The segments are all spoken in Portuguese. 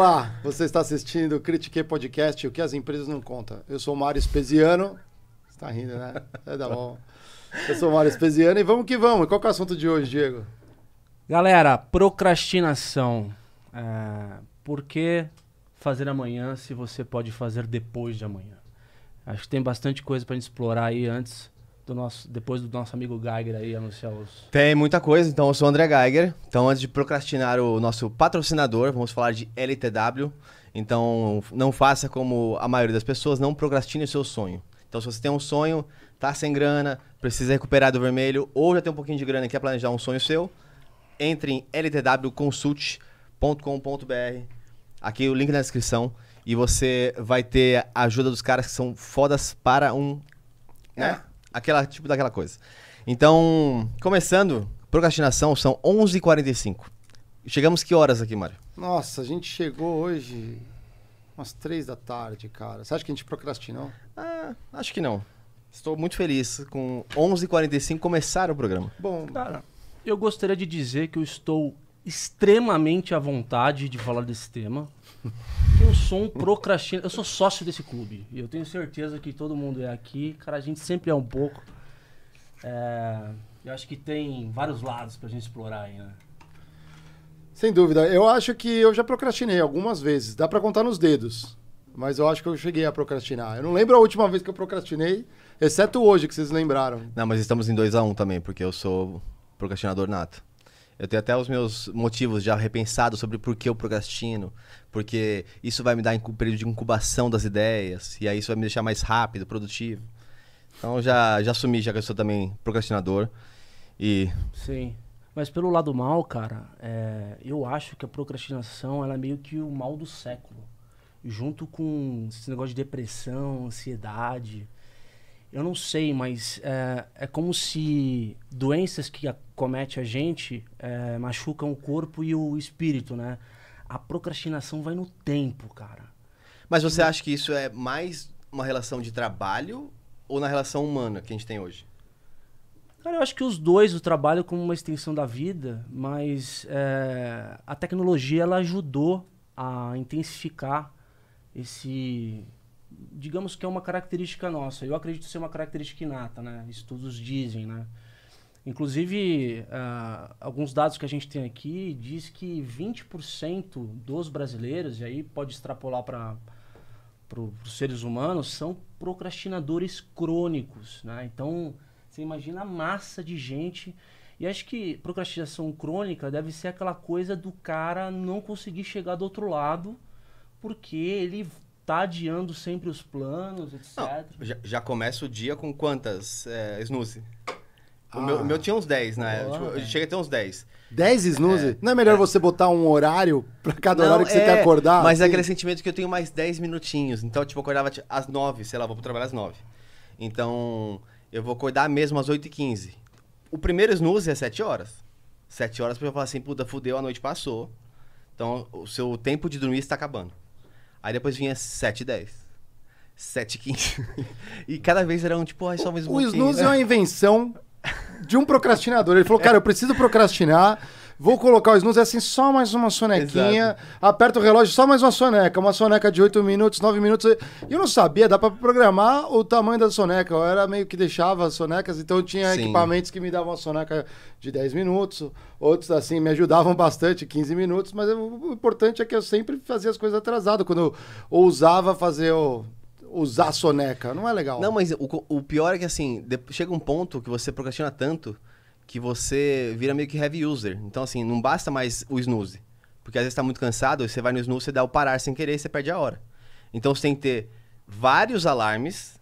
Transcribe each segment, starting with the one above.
Olá, você está assistindo o Critique Podcast, o que as empresas não contam. Eu sou o Mário Espesiano. Você está rindo, né? É da bom. Eu sou o Mário Espesiano e vamos que vamos. Qual é o assunto de hoje, Diego? Galera, procrastinação. É, por que fazer amanhã se você pode fazer depois de amanhã? Acho que tem bastante coisa para gente explorar aí antes do nosso, depois do nosso amigo Geiger aí anunciar os. Tem muita coisa, então eu sou o André Geiger. Então, antes de procrastinar o nosso patrocinador, vamos falar de LTW. Então, não faça como a maioria das pessoas, não procrastine o seu sonho. Então, se você tem um sonho, tá sem grana, precisa recuperar do vermelho, ou já tem um pouquinho de grana e quer planejar um sonho seu, entre em ltwconsult.com.br. Aqui o link na descrição. E você vai ter a ajuda dos caras que são fodas para um. Né? É. Aquela, tipo daquela coisa. Então, começando, procrastinação são 11h45. Chegamos que horas aqui, Mário? Nossa, a gente chegou hoje umas três da tarde, cara. Você acha que a gente procrastinou? Ah, acho que não. Estou muito feliz com 11h45 começar o programa. Bom, cara, eu gostaria de dizer que eu estou extremamente à vontade de falar desse tema. Eu sou um procrastinador. Eu sou sócio desse clube. E eu tenho certeza que todo mundo é aqui. Cara, a gente sempre é um pouco. É, eu acho que tem vários lados pra gente explorar ainda. Né? Sem dúvida. Eu acho que eu já procrastinei algumas vezes. Dá para contar nos dedos. Mas eu acho que eu cheguei a procrastinar. Eu não lembro a última vez que eu procrastinei, exceto hoje que vocês lembraram. Não, mas estamos em 2 a 1 um também, porque eu sou procrastinador nato. Eu tenho até os meus motivos já repensados sobre por que eu procrastino, porque isso vai me dar um período de incubação das ideias, e aí isso vai me deixar mais rápido, produtivo. Então já, já assumi, já que eu sou também procrastinador. E. Sim. Mas pelo lado mal, cara, é, eu acho que a procrastinação ela é meio que o mal do século. Junto com esse negócio de depressão, ansiedade eu não sei, mas é, é como se doenças que acometem a gente é, machucam o corpo e o espírito, né? A procrastinação vai no tempo, cara. Mas você acha que isso é mais uma relação de trabalho ou na relação humana que a gente tem hoje? Cara, eu acho que os dois, o trabalho como uma extensão da vida, mas é, a tecnologia ela ajudou a intensificar esse digamos que é uma característica nossa. Eu acredito ser uma característica inata, né? Estudos dizem, né? Inclusive, uh, alguns dados que a gente tem aqui diz que 20% dos brasileiros, e aí pode extrapolar para os seres humanos, são procrastinadores crônicos, né? Então, você imagina a massa de gente e acho que procrastinação crônica deve ser aquela coisa do cara não conseguir chegar do outro lado porque ele tá adiando sempre os planos, etc. Não, já, já, começa o dia com quantas é, snooze? Ah. O, meu, o, meu, ah. tinha uns 10, né? tipo, é. Chega até uns 10. 10 snooze? É. Não é melhor é. você botar um horário pra cada Não, horário que você é, quer acordar? Mas assim? é aquele sentimento que eu tenho mais 10 minutinhos. Então, tipo, eu acordava tipo, às 9, sei lá, vou pro trabalho às 9. Então, eu vou acordar mesmo às 8h15. O primeiro snooze é 7 horas. 7 horas pra eu falar assim, puta, fudeu, a noite passou. Então, o seu tempo de dormir está acabando. Aí depois vinha 7 e 10. 7 e 15. e cada vez eram, tipo, ai, só mais um O snooze é uma invenção de um procrastinador. Ele falou, cara, eu preciso procrastinar. Vou colocar o snooze assim, só mais uma sonequinha. Exato. Aperta o relógio, só mais uma soneca. Uma soneca de 8 minutos, 9 minutos. Eu não sabia, dá para programar o tamanho da soneca. Eu era meio que deixava as sonecas, então tinha Sim. equipamentos que me davam uma soneca de 10 minutos. Outros, assim, me ajudavam bastante, 15 minutos. Mas o importante é que eu sempre fazia as coisas atrasado. Quando eu ousava fazer o usar soneca. Não é legal. Não, mas o, o pior é que assim, de, chega um ponto que você procrastina tanto que você vira meio que heavy user. Então, assim, não basta mais o snooze. Porque às vezes tá muito cansado, você vai no snooze, você dá o parar sem querer e você perde a hora. Então você tem que ter vários alarmes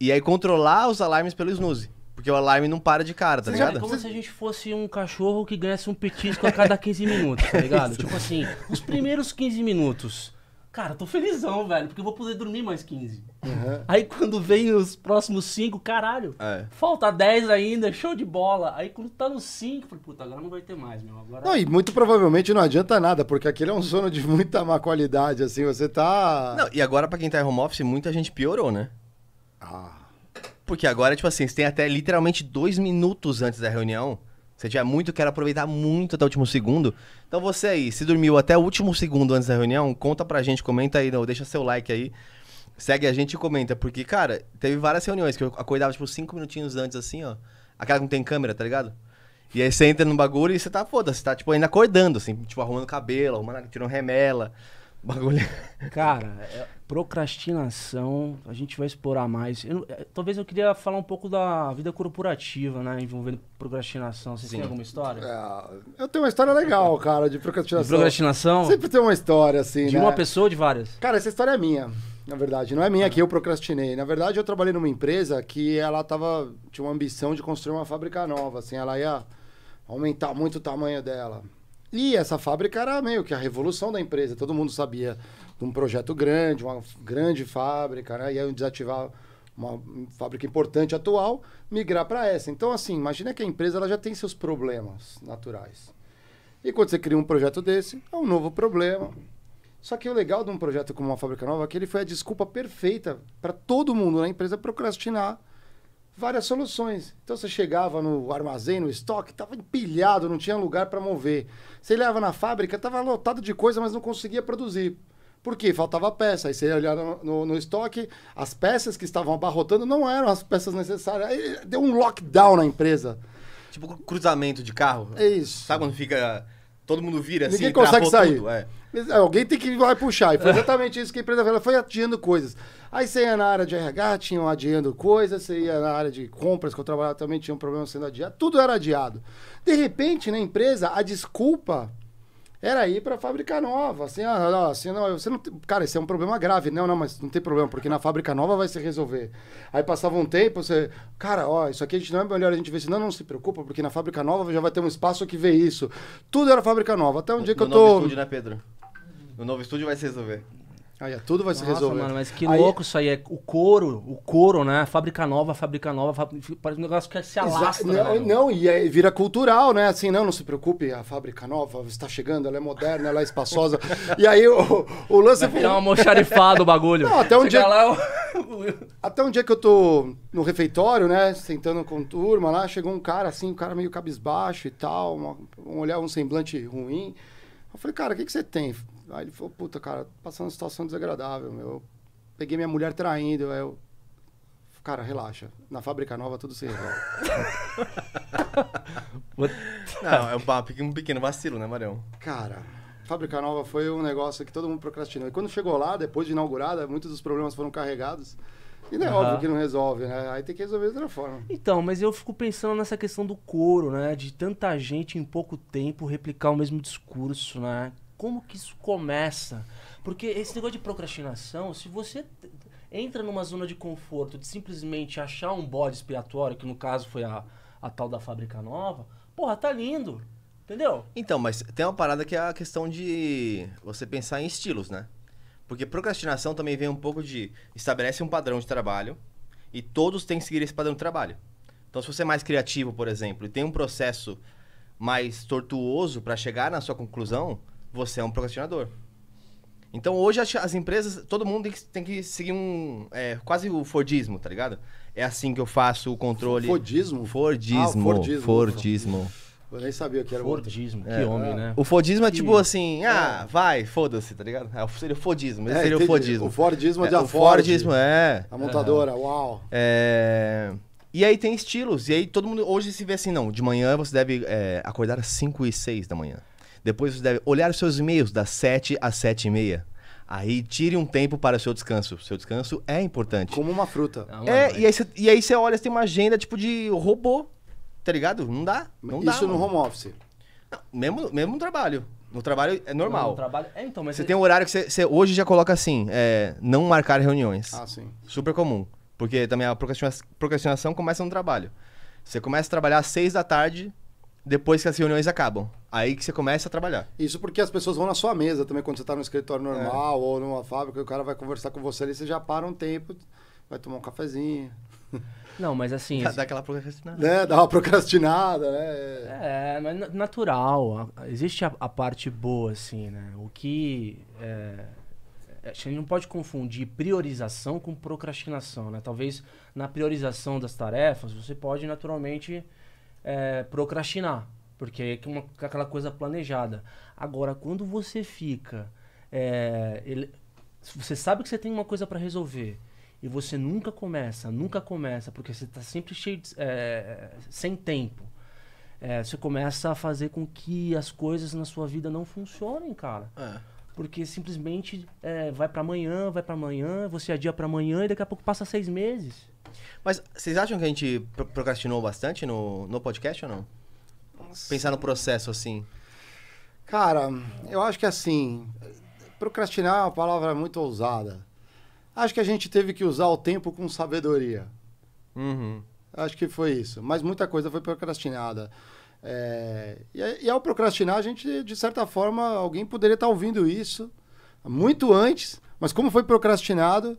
e aí controlar os alarmes pelo snooze. Porque o alarme não para de cara, tá Você ligado? É como se a gente fosse um cachorro que ganhasse um petisco a cada 15 minutos, tá ligado? tipo assim, os primeiros 15 minutos. Cara, tô felizão, velho, porque eu vou poder dormir mais 15. Uhum. Aí quando vem os próximos cinco, caralho, é. falta 10 ainda, show de bola. Aí quando tá nos 5, falei, puta, agora não vai ter mais, meu. Agora... Não, e muito provavelmente não adianta nada, porque aquele é um sono de muita má qualidade, assim, você tá. Não, e agora pra quem tá em home office, muita gente piorou, né? Ah. Porque agora, tipo assim, você tem até literalmente dois minutos antes da reunião. Você tiver muito, quero aproveitar muito até o último segundo. Então você aí, se dormiu até o último segundo antes da reunião, conta pra gente, comenta aí, não, deixa seu like aí. Segue a gente e comenta, porque, cara, teve várias reuniões que eu acordava, tipo, cinco minutinhos antes, assim, ó. Aquela que não tem câmera, tá ligado? E aí você entra no bagulho e você tá, foda, você tá, tipo, ainda acordando, assim, tipo, arrumando cabelo, arrumando, tirando remela, bagulho. Cara, é, procrastinação, a gente vai explorar mais. Eu, é, talvez eu queria falar um pouco da vida corporativa, né, envolvendo procrastinação. Vocês Sim. têm alguma história? É, eu tenho uma história legal, cara, de procrastinação. De procrastinação? Sempre tem uma história, assim, De né? uma pessoa ou de várias? Cara, essa história é minha na verdade. Não é minha que eu procrastinei. Na verdade, eu trabalhei numa empresa que ela tava, tinha uma ambição de construir uma fábrica nova, assim, ela ia aumentar muito o tamanho dela. E essa fábrica era meio que a revolução da empresa, todo mundo sabia de um projeto grande, uma grande fábrica, né? Iam desativar uma fábrica importante atual, migrar para essa. Então, assim, imagina que a empresa ela já tem seus problemas naturais. E quando você cria um projeto desse, é um novo problema só que o legal de um projeto como uma fábrica nova é que ele foi a desculpa perfeita para todo mundo na empresa procrastinar várias soluções. Então você chegava no armazém, no estoque, estava empilhado, não tinha lugar para mover. Você olhava na fábrica, estava lotado de coisa, mas não conseguia produzir. Por quê? Faltava peça. Aí você olhava no, no, no, estoque, as peças que estavam abarrotando não eram as peças necessárias. Aí deu um lockdown na empresa. Tipo cruzamento de carro. É isso. Sabe quando fica todo mundo vira assim. Ninguém consegue sair. Tudo, é. é alguém tem que ir lá e puxar. E foi exatamente isso que a empresa fez. foi adiando coisas. Aí você ia na área de RH, tinham adiando coisas. Você ia na área de compras, que eu trabalhava também, tinha um problema sendo adiado. Tudo era adiado. De repente, na empresa, a desculpa era ir para fábrica nova. Assim, ah, assim, não, você não, cara, isso é um problema grave. Não, não, mas não tem problema, porque na fábrica nova vai se resolver. Aí passava um tempo, você, cara, ó, isso aqui a gente não é melhor a gente ver se não, não se preocupa, porque na fábrica nova já vai ter um espaço que vê isso. Tudo era fábrica nova. Até um no, dia que eu tô. No novo estúdio, né, Pedro? No novo estúdio vai se resolver. Aí tudo vai se resolver. Mano, mas que aí... louco isso aí. É o couro, o couro, né? Fábrica nova, fábrica nova, parece um negócio que é, se alastra. Não, né, não, e aí é, vira cultural, né? Assim, não, não se preocupe, a fábrica nova está chegando, ela é moderna, ela é espaçosa. e aí o, o lance... Vai virar um almoxarifado o bagulho. Não, até um Chega dia... Lá, eu... até um dia que eu tô no refeitório, né? Sentando com turma lá, chegou um cara assim, um cara meio cabisbaixo e tal, uma, um olhar, um semblante ruim. Eu falei, cara, o que, que você tem? Aí ele falou, puta, cara, passando uma situação desagradável, meu. Eu peguei minha mulher traindo, aí eu... Cara, relaxa. Na fábrica nova tudo se resolve. Não, é um, papo, um pequeno vacilo, né, Marão Cara, fábrica nova foi um negócio que todo mundo procrastinou. E quando chegou lá, depois de inaugurada, muitos dos problemas foram carregados. E não é uhum. óbvio que não resolve, né? Aí tem que resolver de outra forma. Então, mas eu fico pensando nessa questão do couro, né? De tanta gente em pouco tempo replicar o mesmo discurso, né? como que isso começa? Porque esse negócio de procrastinação, se você entra numa zona de conforto de simplesmente achar um bode expiatório, que no caso foi a, a tal da fábrica nova, porra, tá lindo. Entendeu? Então, mas tem uma parada que é a questão de você pensar em estilos, né? Porque procrastinação também vem um pouco de estabelece um padrão de trabalho e todos têm que seguir esse padrão de trabalho. Então, se você é mais criativo, por exemplo, e tem um processo mais tortuoso para chegar na sua conclusão, você é um procrastinador. Então hoje as, as empresas, todo mundo tem que, tem que seguir um. É, quase o Fordismo, tá ligado? É assim que eu faço o controle. Fordismo? Ah, Fordismo. Ah, Fordismo. Fordismo. Eu nem sabia que era o Fordismo, outro. que é, homem, né? O Fordismo é que... tipo assim, ah, é. vai, foda-se, tá ligado? É, seria o Fordismo, esse é, seria entendi. o Fordismo. O Fordismo é, de a o Fordismo, é. A montadora, uau. É, e aí tem estilos, e aí todo mundo hoje se vê assim, não, de manhã você deve é, acordar às 5 e 6 da manhã. Depois você deve olhar os seus e-mails das 7 às 7 e meia. Aí tire um tempo para o seu descanso. Seu descanso é importante. Como uma fruta. é, é e aí, você, olha, você tem uma agenda tipo de robô, tá ligado? Não dá. Não Isso dá, no mano. home office. Não, mesmo, mesmo no trabalho. No trabalho é normal. Não, no trabalho... É, então, mas você é tem um horário que você, você, hoje já coloca assim, é, não marcar reuniões. Ah, sim. Super comum. Porque também a procrastinação começa no trabalho. Você começa a trabalhar às seis da tarde, depois que as reuniões acabam. Aí que você começa a trabalhar. Isso porque as pessoas vão na sua mesa também, quando você está no escritório é. normal é. ou numa fábrica, o cara vai conversar com você ali, você já para um tempo, vai tomar um cafezinho. Não, mas assim. Dá, dá aquela procrastinada. É, dá uma procrastinada, né? É, mas natural. Existe a, a parte boa, assim, né? O que. É, é a gente não pode confundir priorização com procrastinação, né? Talvez na priorização das tarefas você pode naturalmente é, procrastinar, porque é uma, aquela coisa planejada. Agora, quando você fica. É, ele, você sabe que você tem uma coisa para resolver e você nunca começa, nunca começa, porque você está sempre cheio de, é, sem tempo. É, você começa a fazer com que as coisas na sua vida não funcionem, cara. É. Porque simplesmente é, vai para amanhã, vai para amanhã, você adia para amanhã e daqui a pouco passa seis meses. Mas vocês acham que a gente procrastinou bastante no, no podcast ou não? Nossa. Pensar no processo assim. Cara, eu acho que assim, procrastinar é uma palavra muito ousada. Acho que a gente teve que usar o tempo com sabedoria. Uhum. Acho que foi isso. Mas muita coisa foi procrastinada. É, e, e, ao procrastinar, a gente, de certa forma, alguém poderia estar ouvindo isso muito antes, mas como foi procrastinado,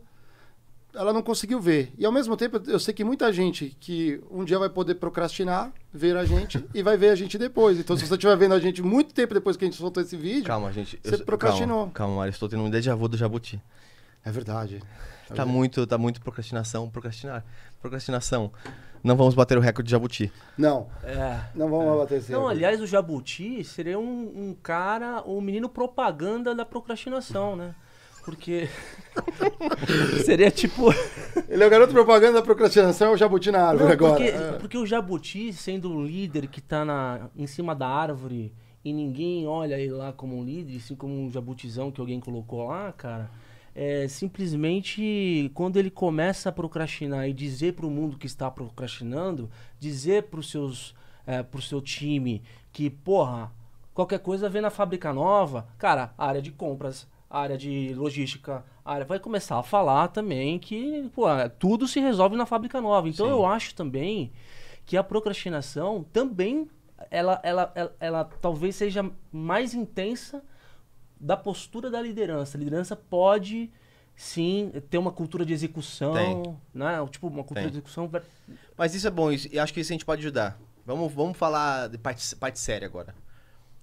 ela não conseguiu ver. E ao mesmo tempo, eu sei que muita gente que um dia vai poder procrastinar, ver a gente e vai ver a gente depois. Então, se você estiver vendo a gente muito tempo depois que a gente soltou esse vídeo, calma, gente, você eu, procrastinou. Calma, calma estou tendo um déjà vu do Jabuti. É verdade. está tá muito, tá muito procrastinação, procrastinar procrastinação. Não vamos bater o recorde de jabuti. Não. É. Não vamos é. bater esse Não, recorde. aliás, o jabuti seria um, um cara, um menino propaganda da procrastinação, né? Porque. seria tipo. Ele é o garoto propaganda da procrastinação, é o jabuti na árvore Não, porque, agora. É. Porque o jabuti, sendo um líder que tá na, em cima da árvore e ninguém olha ele lá como um líder, assim como um jabutizão que alguém colocou lá, cara é, simplesmente quando ele começa a procrastinar e dizer para o mundo que está procrastinando, dizer para seus é, pro seu time que, porra, qualquer coisa vem na fábrica nova, cara, área de compras, área de logística, área vai começar a falar também que, porra, é, tudo se resolve na fábrica nova. Então Sim. eu acho também que a procrastinação também ela, ela, ela, ela talvez seja mais intensa da postura da liderança. A liderança pode sim ter uma cultura de execução, Tem. né? Tipo, uma cultura Tem. de execução. Mas isso é bom, e acho que isso a gente pode ajudar. Vamos, vamos falar de parte, parte séria agora.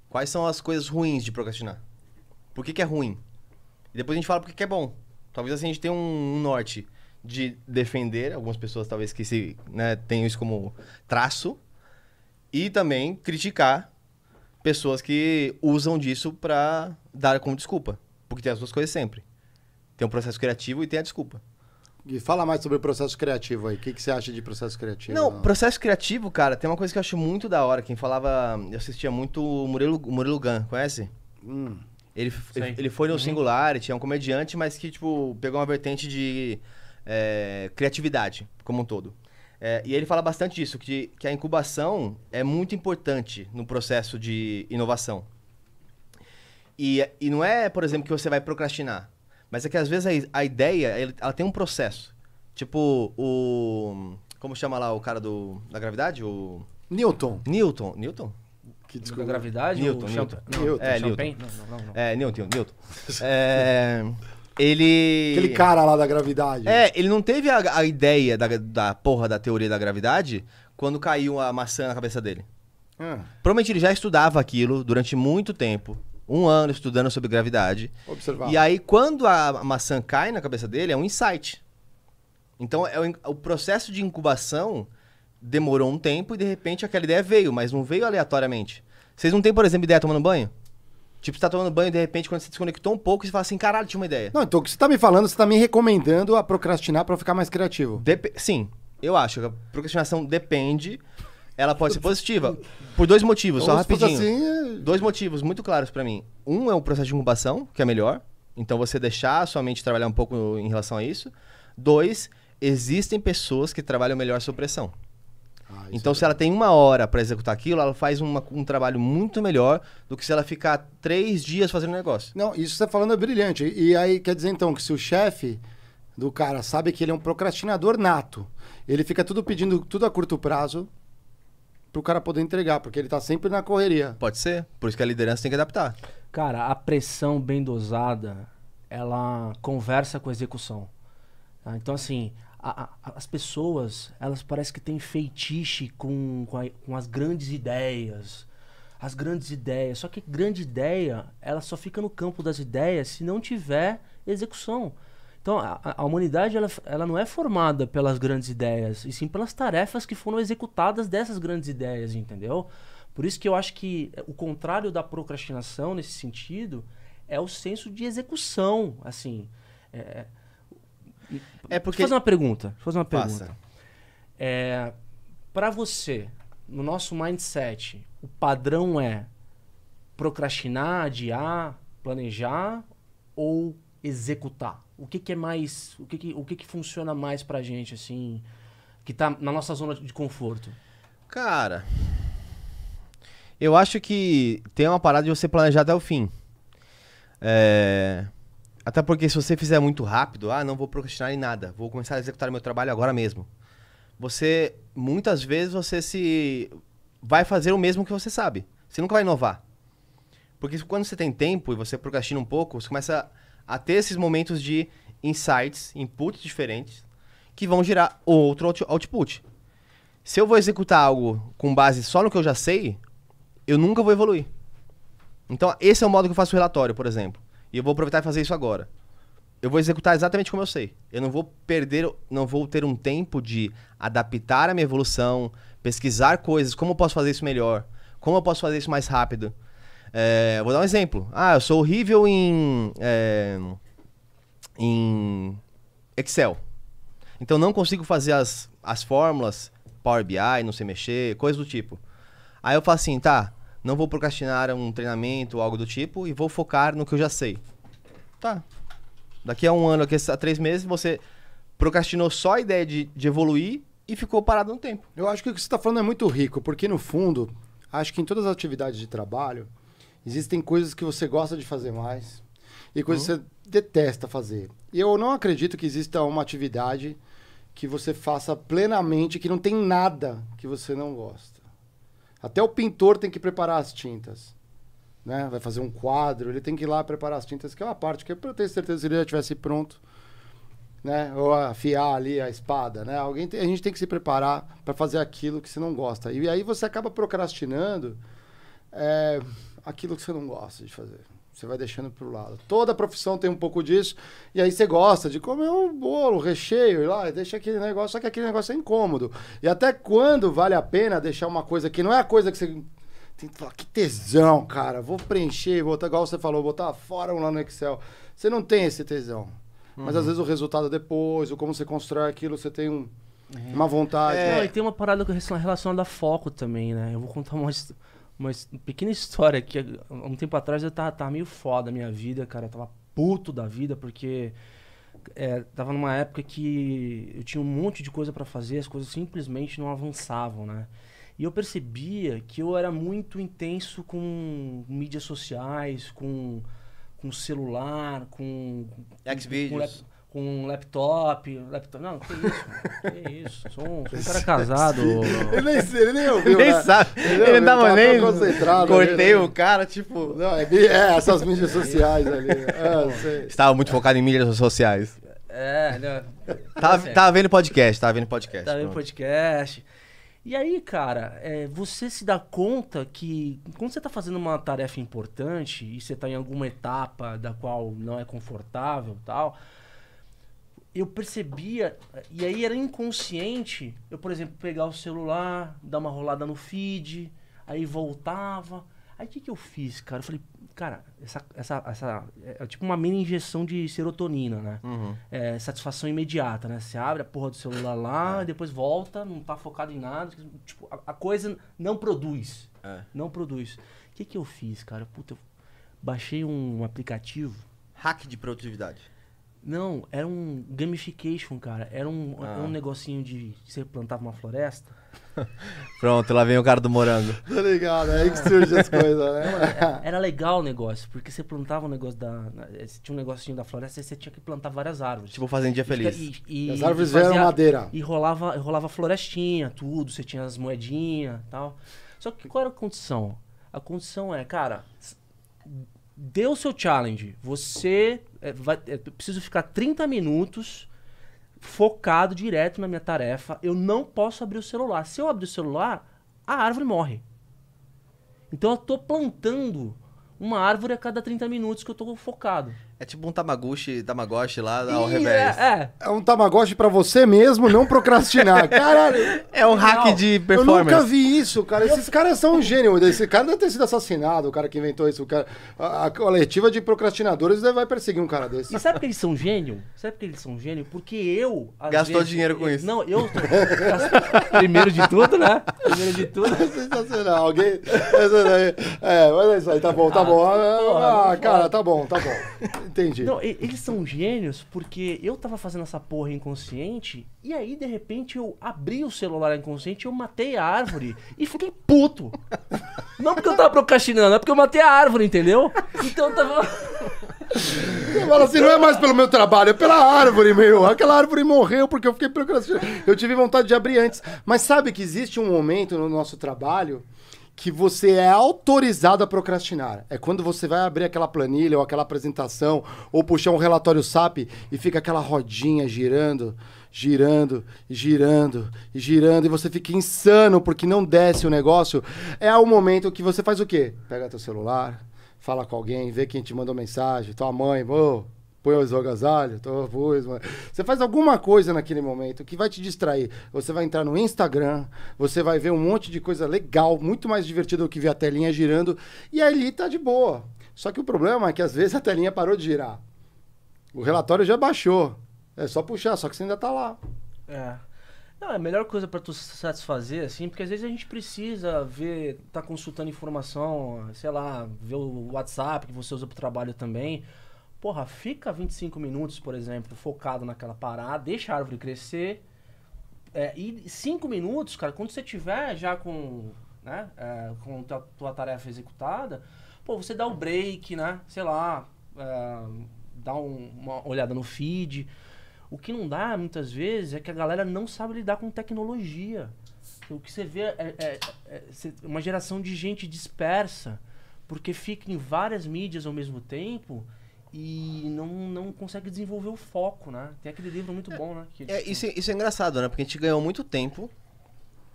Quais são as coisas ruins de procrastinar? Por que, que é ruim? E depois a gente fala por que, que é bom. Talvez assim a gente tenha um, um norte de defender algumas pessoas, talvez que se, né, tenham isso como traço, e também criticar pessoas que usam disso para dar como desculpa. Porque tem as duas coisas sempre. Tem o processo criativo e tem a desculpa. E fala mais sobre o processo criativo aí. O que, que você acha de processo criativo? Não, processo criativo, cara, tem uma coisa que eu acho muito da hora. Quem falava. Eu assistia muito o Murilo, Murilo Gun, conhece? Hum. Ele, ele, foi no uhum. singular, tinha um comediante, mas que, tipo, pegou uma vertente de é, criatividade como um todo. É, e ele fala bastante disso, que, que a incubação é muito importante no processo de inovação. E, e não é, por exemplo, que você vai procrastinar, mas é que às vezes a, a ideia ela tem um processo. Tipo, o. Como chama lá o cara do, da gravidade? O. Newton. Newton. Newton? Que desculpa. Da gravidade? Newton. Newton. Newton. Não, é, é, Newton. não, não, não. É, Newton, Newton. É. Ele. Aquele cara lá da gravidade. É, ele não teve a, a ideia da, da porra da teoria da gravidade quando caiu a maçã na cabeça dele. Ah. Provavelmente ele já estudava aquilo durante muito tempo. Um ano estudando sobre gravidade. Observava. E aí, quando a maçã cai na cabeça dele, é um insight. Então, é o, o processo de incubação demorou um tempo e, de repente, aquela ideia veio, mas não veio aleatoriamente. Vocês não têm, por exemplo, ideia tomando banho? Tipo, você tá tomando banho de repente, quando você desconectou um pouco, você fala assim, caralho, tinha uma ideia. Não, então o que você tá me falando, você tá me recomendando a procrastinar para ficar mais criativo. Dep Sim, eu acho. A procrastinação depende. Ela pode ser positiva. Por dois motivos, só rapidinho. Assim, é... Dois motivos muito claros para mim. Um é o processo de incubação, que é melhor. Então você deixar a sua mente trabalhar um pouco em relação a isso. Dois, existem pessoas que trabalham melhor sob pressão. Ah, então, é se ela tem uma hora para executar aquilo, ela faz uma, um trabalho muito melhor do que se ela ficar três dias fazendo negócio. Não, isso que você está falando é brilhante. E aí quer dizer então que se o chefe do cara sabe que ele é um procrastinador nato, ele fica tudo pedindo tudo a curto prazo para o cara poder entregar, porque ele está sempre na correria. Pode ser. Por isso que a liderança tem que adaptar. Cara, a pressão bem dosada, ela conversa com a execução. Tá? Então, assim, a, as pessoas, elas parecem que têm feitiço com, com, com as grandes ideias. As grandes ideias. Só que grande ideia, ela só fica no campo das ideias se não tiver execução. Então, a, a, humanidade ela, ela não é formada pelas grandes ideias, e sim pelas tarefas que foram executadas dessas grandes ideias, entendeu? Por isso que eu acho que o contrário da procrastinação nesse sentido é o senso de execução, assim. É, é é porque... Deixa eu fazer uma pergunta. Deixa fazer uma pergunta. É, para você, no nosso mindset, o padrão é procrastinar, adiar, planejar ou executar? O que, que é mais, o que, que o que, que funciona mais pra gente assim, que tá na nossa zona de conforto? Cara, eu acho que tem uma parada de você planejar até o fim. É... Até porque se você fizer muito rápido, ah, não vou procrastinar em nada, vou começar a executar meu trabalho agora mesmo. Você, muitas vezes, você se vai fazer o mesmo que você sabe. Você nunca vai inovar. Porque quando você tem tempo e você procrastina um pouco, você começa a ter esses momentos de insights, inputs diferentes, que vão gerar outro output. Se eu vou executar algo com base só no que eu já sei, eu nunca vou evoluir. Então, esse é o modo que eu faço o relatório, por exemplo. E eu vou aproveitar e fazer isso agora. Eu vou executar exatamente como eu sei. Eu não vou perder, não vou ter um tempo de adaptar a minha evolução, pesquisar coisas, como eu posso fazer isso melhor, como eu posso fazer isso mais rápido. É, vou dar um exemplo. Ah, eu sou horrível em. É, em Excel. Então não consigo fazer as, as fórmulas, Power BI, não sei mexer, coisas do tipo. Aí eu falo assim, tá, não vou procrastinar um treinamento ou algo do tipo e vou focar no que eu já sei. Tá. Daqui a um ano, daqui a três meses, você procrastinou só a ideia de, de evoluir e ficou parado no tempo. Eu acho que o que você está falando é muito rico, porque no fundo, acho que em todas as atividades de trabalho, existem coisas que você gosta de fazer mais e coisas uhum. que você detesta fazer. E eu não acredito que exista uma atividade que você faça plenamente, que não tem nada que você não gosta. Até o pintor tem que preparar as tintas. Né? Vai fazer um quadro, ele tem que ir lá preparar as tintas, que é uma parte que eu tenho certeza que ele já tivesse pronto, né? Ou afiar ali a espada, né? Alguém tem, a gente tem que se preparar para fazer aquilo que você não gosta. E aí você acaba procrastinando é, aquilo que você não gosta de fazer você vai deixando para o lado. Toda profissão tem um pouco disso, e aí você gosta de comer um bolo, recheio, e lá, deixa aquele negócio, só que aquele negócio é incômodo. E até quando vale a pena deixar uma coisa que não é a coisa que você tem que falar, que tesão, cara, vou preencher, botar, igual você falou, botar fora um lá no Excel. Você não tem esse tesão. Uhum. Mas às uhum. vezes o resultado é depois, ou como você constrói aquilo, você tem um, é. uma vontade. É, né? e tem uma parada relacionada a foco também, né? Eu vou contar uma história uma pequena história que há um tempo atrás eu tava, tava meio foda a minha vida, cara. Eu tava puto da vida porque é, tava numa época que eu tinha um monte de coisa para fazer, as coisas simplesmente não avançavam, né? E eu percebia que eu era muito intenso com mídias sociais, com, com celular, com. Xvideos com um laptop, laptop. Não, que isso, que isso. Sou um, sou um cara casado. ele, nem, ele nem ouviu. Ele nem né? sabe. Ele, ele, ele não nem concentrado. Cortei né? o cara, tipo. Não, é, é essas mídias sociais ali. É, Estava muito focado em mídias sociais. É, né? Tá, é. tá vendo podcast, tá vendo podcast. Tá vendo podcast. E aí, cara, é, você se dá conta que quando você está fazendo uma tarefa importante e você está em alguma etapa da qual não é confortável tal, eu percebia, e aí era inconsciente, eu, por exemplo, pegar o celular, dar uma rolada no feed, aí voltava. Aí o que, que eu fiz, cara? Eu falei, cara, essa, essa, essa é tipo uma mini injeção de serotonina, né? Uhum. É, satisfação imediata, né? Você abre a porra do celular lá, é. depois volta, não tá focado em nada. Tipo, a, a coisa não produz. É. Não produz. O que, que eu fiz, cara? Puta, eu baixei um aplicativo. Hack de produtividade. Não, era um gamification, cara. Era um, ah. um negocinho de você plantava uma floresta. Pronto, lá vem o cara do morango. tá ligado, é aí que surgem as coisas, né? Era, é, era legal o negócio, porque você plantava um negócio da. Eh, tinha um negocinho da floresta e você tinha que plantar várias árvores. Tipo, fazendia feliz. E, e, e as árvores fazia, eram madeira. E rolava, rolava florestinha, tudo, você tinha as moedinhas e tal. Só que qual era a condição? A condição é, cara, dê o seu challenge. Você precisa é, vai, é, preciso ficar 30 minutos focado direto na minha tarefa. Eu não posso abrir o celular. Se eu abrir o celular, a árvore morre. Então eu estou plantando uma árvore a cada 30 minutos que eu estou focado. É tipo um tamaguchi, tamagotchi lá ao Ih, revés. É, é. é um tamagotchi pra você mesmo não procrastinar. Caralho. É um hack não, de performance. Eu nunca vi isso, cara. Esses caras são um gênio. Esse cara deve ter sido assassinado, o cara que inventou isso. O cara, a, a coletiva de procrastinadores vai perseguir um cara desse. E sabe que eles são gênio? Sabe que eles são gênio? Porque eu... Gastou vezes, dinheiro com eu, é, isso. Não, eu... Primeiro de tudo, né? Primeiro de tudo. É sensacional. Alguém... É, é mas é isso aí. Tá bom, tá ah, bom. Ah, porra, ah, cara, tá bom, tá bom. Entendi. Não, eles são gênios porque eu tava fazendo essa porra inconsciente e aí, de repente, eu abri o celular inconsciente, eu matei a árvore e fiquei puto. Não porque eu tava procrastinando, é porque eu matei a árvore, entendeu? Então eu tava. Eu falo assim, não é mais pelo meu trabalho, é pela árvore, meu. Aquela árvore morreu porque eu fiquei procrastinando. Eu tive vontade de abrir antes. Mas sabe que existe um momento no nosso trabalho que você é autorizado a procrastinar. É quando você vai abrir aquela planilha ou aquela apresentação ou puxar um relatório SAP e fica aquela rodinha girando, girando, girando, girando e você fica insano porque não desce o negócio. É o momento que você faz o quê? Pega teu celular, fala com alguém, vê quem te mandou mensagem, tua mãe, ô, põe o agasalhos, toma pôs, você faz alguma coisa naquele momento que vai te distrair. Você vai entrar no Instagram, você vai ver um monte de coisa legal, muito mais divertido do que ver a telinha girando, e ali tá de boa. Só que o problema é que às vezes a telinha parou de girar. O relatório já baixou. É só puxar, só que você ainda tá lá. É. Não, é a melhor coisa para tu satisfazer, assim, porque às vezes a gente precisa ver, tá consultando informação, sei lá, ver o WhatsApp que você usa pro trabalho também porra, fica 25 minutos, por exemplo, focado naquela parada, deixa a árvore crescer. É, e 5 minutos, cara, quando você tiver já com, né, é, com a tua, tarefa executada, pô, você dá o break, né? Sei lá, é, dá um, uma olhada no feed. O que não dá, muitas vezes, é que a galera não sabe lidar com tecnologia. O que você vê é, é, é, é uma geração de gente dispersa, porque fica em várias mídias ao mesmo tempo e não, não consegue desenvolver o foco, né? Tem aquele livro muito é, bom, né? Que, é, isso, é, isso é engraçado, né? Porque a gente ganhou muito tempo,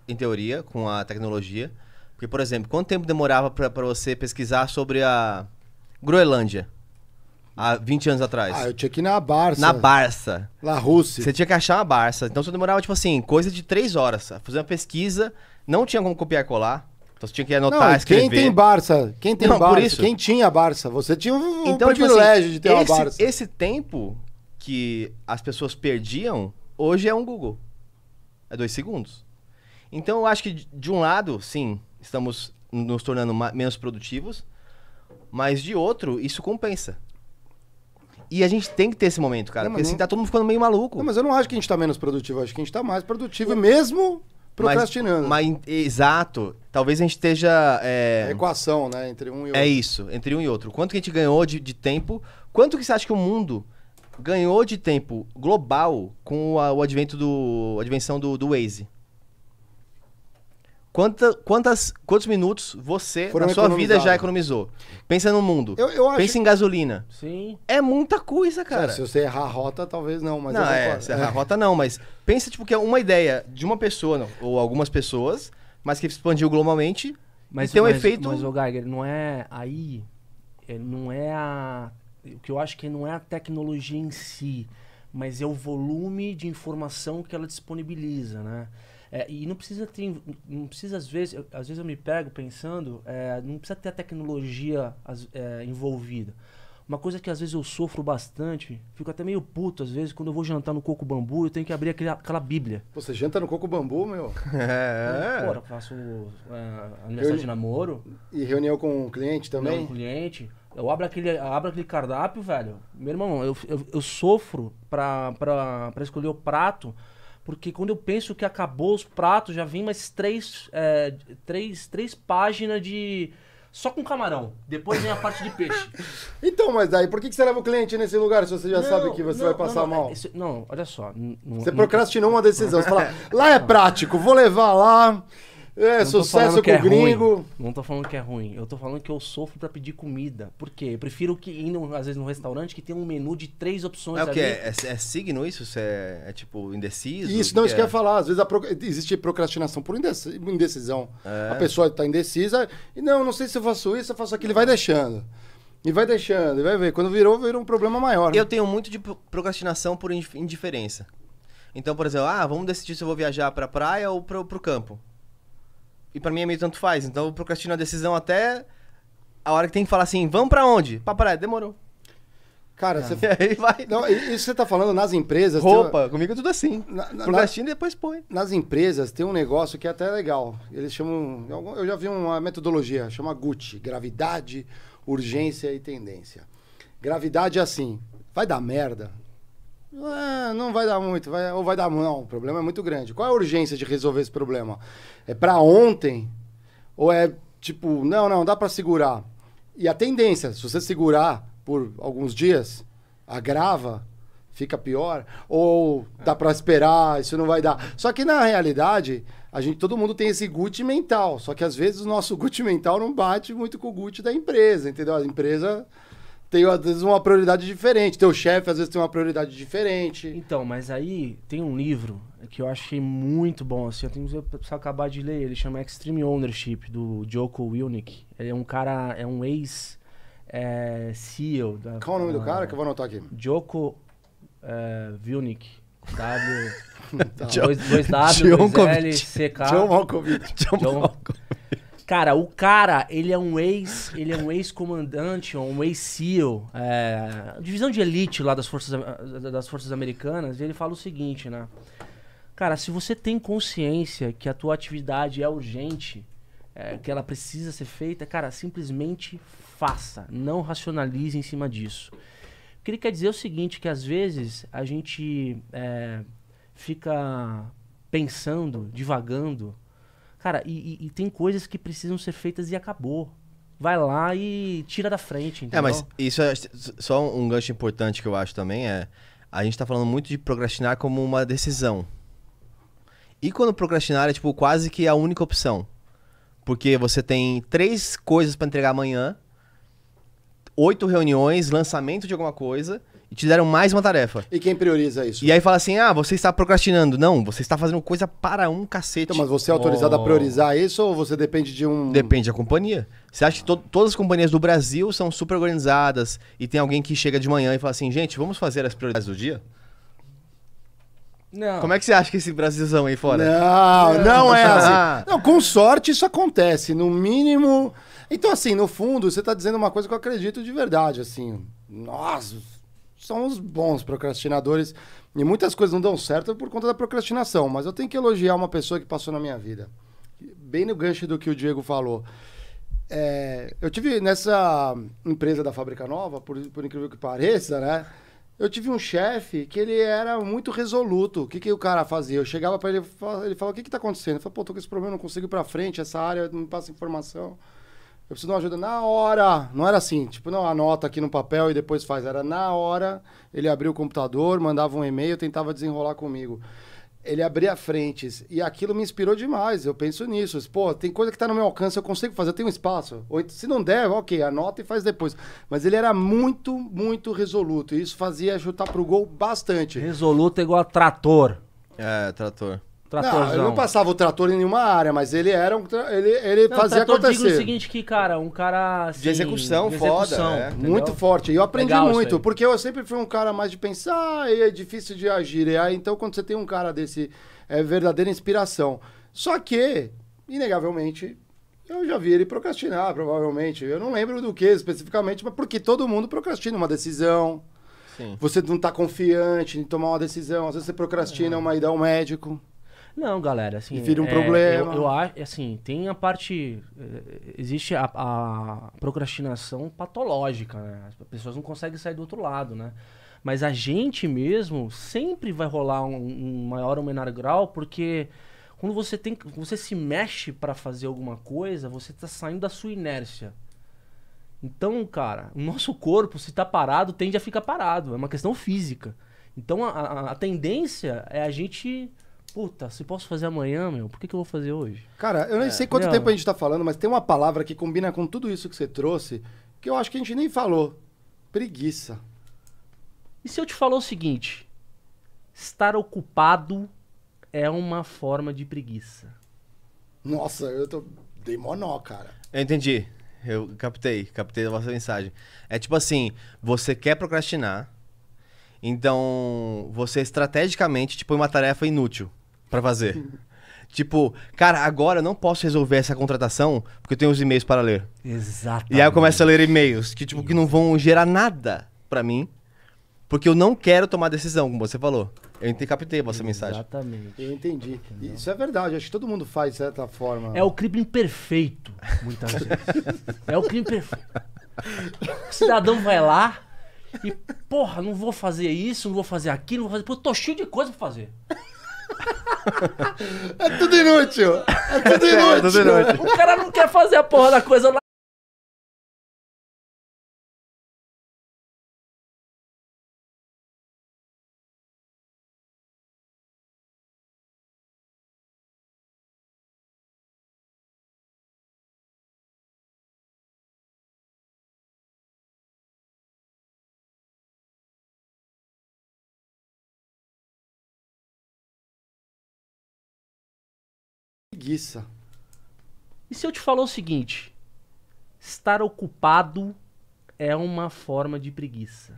em teoria, com a tecnologia. Porque, por exemplo, quanto tempo demorava para você pesquisar sobre a Groenlândia? Há 20 anos atrás. Ah, eu tinha que ir na Barça. Na Barça. Na Rússia. Você tinha que achar uma Barça. Então você demorava, tipo assim, coisa de 3 horas. Fazer uma pesquisa, não tinha como copiar e colar. Então você tinha que anotar, não, escrever. Quem tem Barça? Quem tem não, Barça? Quem tinha Barça? Você tinha um então, tipo privilégio assim, de ter esse, uma Barça. Esse tempo que as pessoas perdiam, hoje é um Google. É dois segundos. Então eu acho que, de um lado, sim, estamos nos tornando menos produtivos, mas de outro, isso compensa. E a gente tem que ter esse momento, cara. Não, porque não... assim tá todo mundo ficando meio maluco. Não, mas eu não acho que a gente tá menos produtivo, acho que a gente tá mais produtivo, eu... mesmo Procrastinando. Mas, mas, exato. Talvez a gente esteja. É, é... A equação, né? Entre um e é outro. É isso, entre um e outro. Quanto que a gente ganhou de, de tempo? Quanto que você acha que o mundo ganhou de tempo global com a, o advento do. a advenção do, do Waze? Quanta, quantas, quantos minutos você, Foram na sua vida, já economizou? Pensa no mundo. Eu, eu acho... Pensa em gasolina. Sim. É muita coisa, cara. Se você errar a rota, talvez não, mas... Não, é, se errar a rota, não. Mas pensa, tipo, que é uma ideia de uma pessoa, não, ou algumas pessoas, mas que expandiu globalmente mas, e tem um mas, efeito... Mas, o Geiger, não é aí... É, não é a... O que eu acho que não é a tecnologia em si, mas é o volume de informação que ela disponibiliza, né? É, e não precisa ter, não precisa às vezes, eu, às vezes eu me pego pensando, é, não precisa ter a tecnologia as, é, envolvida. Uma coisa que às vezes eu sofro bastante, fico até meio puto às vezes, quando eu vou jantar no Coco Bambu, eu tenho que abrir aquela, aquela bíblia. você janta no Coco Bambu, meu? É, é. Pô, eu faço uh, aniversário de namoro. E reunião com o cliente também? Com o cliente. Eu abro aquele, abro aquele cardápio, velho. Meu irmão, eu, eu, eu sofro para escolher o prato. Porque quando eu penso que acabou os pratos, já vem mais três, é, três, três páginas de. Só com camarão. Depois vem a parte de peixe. então, mas aí, por que, que você leva o cliente nesse lugar se você já não, sabe que você não, vai passar não, mal? Esse, é, não, olha só. Você é procrastinou uma decisão. Você fala, lá é prático, vou levar lá. É, não sucesso com é o é gringo. Ruim. Não tô falando que é ruim. Eu tô falando que eu sofro pra pedir comida. Por quê? Eu prefiro que ir, às vezes, num restaurante que tem um menu de três opções. É o que? É, é, signo isso? Você é, é, tipo indeciso? Isso, não, isso que eu ia é? falar. Às vezes pro... existe procrastinação por indecisão. É. A pessoa tá indecisa e não, não sei se eu faço isso, eu faço aquilo. Ele vai deixando. E vai deixando, e vai ver. Quando virou, virou um problema maior. Né? Eu tenho muito de procrastinação por indiferença. Então, por exemplo, ah, vamos decidir se eu vou viajar pra praia ou pro, pro campo. E para mim é meio tanto faz. Então eu procrastino a decisão até a hora que tem que falar assim, vamos para onde? Pra praia, demorou. Cara, você. Aí vai. Não, isso você tá falando nas empresas. Roupa, comigo é tudo assim. Na, na, Procrastina e depois põe. Nas empresas tem um negócio que é até legal. Eles chamam. Eu já vi uma metodologia, chama GUT gravidade, urgência e tendência. Gravidade é assim: vai dar merda, ah, não vai dar muito, vai, ou vai dar não, o problema é muito grande. Qual é a urgência de resolver esse problema? É para ontem? Ou é tipo, não, não, dá para segurar? E a tendência, se você segurar por alguns dias, agrava, fica pior, ou dá para esperar, isso não vai dar. Só que na realidade, a gente, todo mundo tem esse gut mental, só que às vezes o nosso gut mental não bate muito com o gut da empresa, entendeu? A empresa tem às vezes uma prioridade diferente. Teu chefe às vezes tem uma prioridade diferente. Então, mas aí tem um livro que eu achei muito bom, assim, eu tenho que acabar de ler, ele chama Extreme Ownership do Joko Wilnick. Ele é um cara, é um ex é, CEO da Qual o nome do cara que eu vou anotar aqui? Joko é, Wilnick. W. tá. dois, dois W, John dois L, John Malkovich. John, John Malkovich. Cara, o cara, ele é um ex, ele é um ex-comandante, um ex-SEAL, é, divisão de elite lá das forças, das forças americanas, e ele fala o seguinte, né? Cara, se você tem consciência que a tua atividade é urgente, é, que ela precisa ser feita, cara, simplesmente faça, não racionalize em cima disso. O que ele quer dizer é o seguinte, que às vezes a gente é, fica pensando, divagando, Cara, e, e, e tem coisas que precisam ser feitas e acabou vai lá e tira da frente. Entendeu? É, mas isso é só um gancho importante que eu acho também é a gente tá falando muito de procrastinar como uma decisão. E quando procrastinar é tipo quase que a única opção, porque você tem três coisas para entregar amanhã, oito reuniões, lançamento de alguma coisa e te deram mais uma tarefa. E quem prioriza isso? E aí fala assim: ah, você está procrastinando. Não, você está fazendo coisa para um cacete. Então, mas você é autorizado oh. a priorizar isso ou você depende de um. Depende da companhia. Você acha que to todas as companhias do Brasil são super organizadas e tem alguém que chega de manhã e fala assim: gente, vamos fazer as prioridades do dia? Não. Como é que você acha que esse Brasilzão aí fora? Não, é. não, é assim. Não, com sorte isso acontece. No mínimo. Então, assim, no fundo, você está dizendo uma coisa que eu acredito de verdade, assim. Nossa são uns bons procrastinadores. E muitas coisas não dão certo por conta da procrastinação. Mas eu tenho que elogiar uma pessoa que passou na minha vida. Bem no gancho do que o Diego falou. É, eu tive nessa empresa da Fábrica Nova, por, por incrível que pareça, né? Eu tive um chefe que ele era muito resoluto. O que, que o cara fazia? Eu chegava para ele, ele falava: O que está acontecendo? Eu falava: Pô, tô com esse problema, não consigo ir para frente, essa área não me passa informação. Eu preciso de uma ajuda na hora. Não era assim, tipo, não anota aqui no papel e depois faz. Era na hora. Ele abria o computador, mandava um e-mail, tentava desenrolar comigo. Ele abria frentes. E aquilo me inspirou demais. Eu penso nisso. Pô, tem coisa que está no meu alcance, eu consigo fazer, eu tenho um espaço. se não der, ok, anota e faz depois. Mas ele era muito, muito resoluto. E isso fazia chutar pro gol bastante. Resoluto é igual a trator. É, trator. Não, eu não passava o trator em nenhuma área, mas ele era um tra... ele ele não, fazia trator, acontecer. Digo o seguinte que cara, um cara assim, de execução, de execução foda, é, muito forte. E eu aprendi Legal muito, porque eu sempre fui um cara mais de pensar e é difícil de agir. E aí então quando você tem um cara desse é verdadeira inspiração. Só que inegavelmente eu já vi ele procrastinar, provavelmente. Eu não lembro do que especificamente, mas porque todo mundo procrastina uma decisão. Sim. Você não está confiante em tomar uma decisão. Às vezes você procrastina é. uma ida ao médico. Não, galera, assim. E vira um é, problema. Eu, acho, assim, tem a parte. Eh, existe a, a, procrastinação patológica, né? As pessoas não conseguem sair do outro lado, né? Mas a gente mesmo sempre vai rolar um, um maior ou menor grau, porque quando você tem você se mexe para fazer alguma coisa, você tá saindo da sua inércia. Então, cara, o nosso corpo, se tá parado, tende a ficar parado. É uma questão física. Então, a, a, a tendência é a gente Puta, se posso fazer amanhã, meu, por que, que eu vou fazer hoje? Cara, eu nem é, sei quanto tempo a gente tá falando, mas tem uma palavra que combina com tudo isso que você trouxe, que eu acho que a gente nem falou. Preguiça. E se eu te falar o seguinte? Estar ocupado é uma forma de preguiça. Nossa, eu tô... dei monó, cara. Eu entendi. Eu captei, captei a vossa mensagem. É tipo assim, você quer procrastinar, então você estrategicamente te põe uma tarefa inútil para fazer. Tipo, cara, agora eu não posso resolver essa contratação porque eu tenho os e-mails para ler. Exato. E aí eu começo a ler e-mails que, tipo, que não vão gerar nada para mim. Porque eu não quero tomar decisão, como você falou. Eu captei a vossa mensagem. Exatamente. Eu entendi. Isso é verdade. Acho que todo mundo faz de certa forma. É o crime perfeito, muitas vezes. é o crime perfeito. O cidadão vai lá e, porra, não vou fazer isso, não vou fazer aquilo, não vou fazer. Pô, eu tô cheio de coisa pra fazer. É tudo inútil. É tudo inútil. É, é tudo inútil. O cara não quer fazer a porra da coisa lá. preguiça. E se eu te falar o seguinte? Estar ocupado é uma forma de preguiça.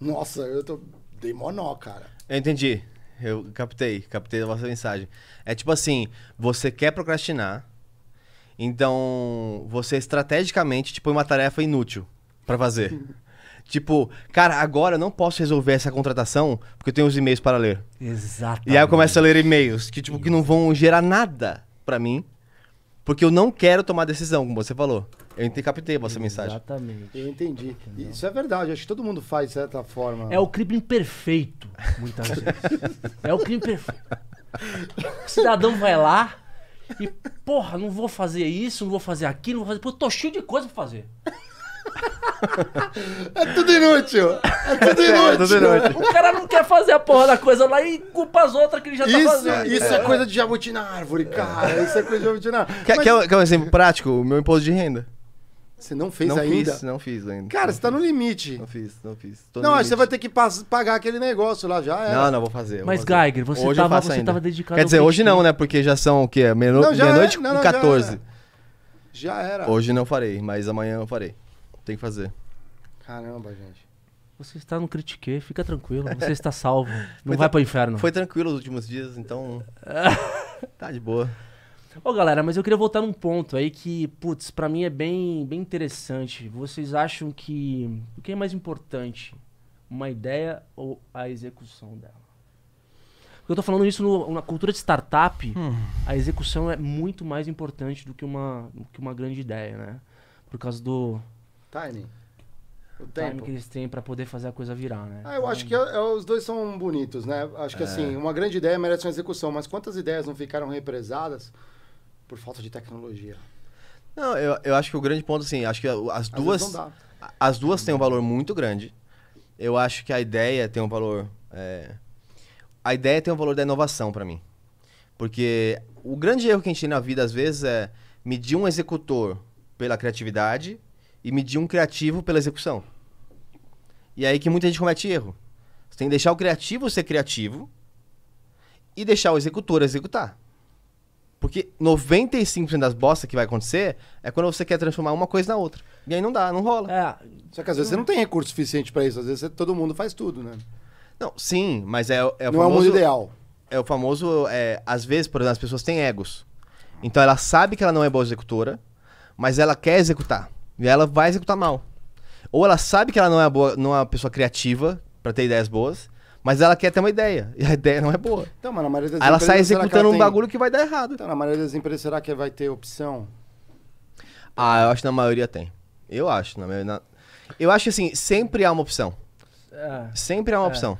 Nossa, eu tô. Dei monó, cara. Eu entendi. Eu captei, captei a vossa mensagem. É tipo assim, você quer procrastinar, então você estrategicamente te põe uma tarefa inútil para fazer. Tipo, cara, agora eu não posso resolver essa contratação porque eu tenho os e-mails para ler. Exato. E aí eu começo a ler e-mails que, tipo, que não vão gerar nada para mim. Porque eu não quero tomar decisão, como você falou. Eu intercaptei a vossa mensagem. Exatamente. Eu entendi. Entendeu? Isso é verdade. Acho que todo mundo faz de certa forma. É o crime perfeito, muitas vezes. é o crime perfeito. O cidadão vai lá e, porra, não vou fazer isso, não vou fazer aquilo, não vou fazer. Pô, tô cheio de coisa pra fazer. É tudo inútil. É tudo é, é inútil. É tudo inútil. O cara não quer fazer a porra da coisa lá e culpa as outras que ele já tá isso, tá fazendo. Isso é, é coisa de jabuti na árvore, cara. Isso é coisa de jabuti na árvore. Quer, Mas... quer, quer um exemplo prático? O meu imposto de renda. Você não fez não ainda? Fiz, não fiz ainda. Cara, não você tá no limite. Não fiz, não fiz. Tô não, você vai ter que pagar aquele negócio lá já. É. Não, não, vou fazer. Vou Mas, fazer. Geiger, você, hoje tava, você tava dedicado Quer dizer, hoje não, né? Porque já são o quê? Meia-noite com é. Não, 14. Já era. já era. Hoje não farei, mas amanhã eu farei tem que fazer. Caramba, gente. Você está no critique, fica tranquilo, você está salvo. Não vai para o inferno. Foi tranquilo os últimos dias, então. tá de boa. Ô, galera, mas eu queria voltar num ponto aí que, putz, para mim é bem, bem interessante. Vocês acham que o que é mais importante, uma ideia ou a execução dela? Porque eu tô falando isso no, na cultura de startup, hum. a execução é muito mais importante do que uma, do que uma grande ideia, né? Por causa do Timing. O, tempo. que eles têm para poder fazer a coisa virar, né? Ah, eu então... acho que é, é, os dois são bonitos, né? Acho que é. assim, uma grande ideia merece uma execução, mas quantas ideias não ficaram represadas por falta de tecnologia? Não, eu, eu acho que o grande ponto, assim, acho que as duas. As duas têm um valor muito grande. Eu acho que a ideia tem um valor. É... A ideia tem um valor da inovação para mim. Porque o grande erro que a gente tem na vida, às vezes, é medir um executor pela criatividade e medir um criativo pela execução. E é aí que muita gente comete erro. Você tem que deixar o criativo ser criativo e deixar o executor executar. Porque 95% das bostas que vai acontecer é quando você quer transformar uma coisa na outra. E aí não dá, não rola. É, só que às vezes você não tem recurso suficiente para isso. Às vezes você, todo mundo faz tudo, né? Não, sim, mas é, é o não famoso... Não é o mundo ideal. É o famoso... É, às vezes, por exemplo, as pessoas têm egos. Então ela sabe que ela não é boa executora, mas ela quer executar. E ela vai executar mal. Ou ela sabe que ela não é, boa, não é uma pessoa criativa para ter ideias boas, mas ela quer ter uma ideia. E a ideia não é boa. Então, mas na maioria das Aí ela sai executando ela um bagulho que vai dar errado. Então, na maioria das empresas, será que vai ter opção? Ah, eu acho que na maioria tem. Eu acho. Na maioria, na... Eu acho que assim, sempre há uma opção. É, sempre há uma é. opção.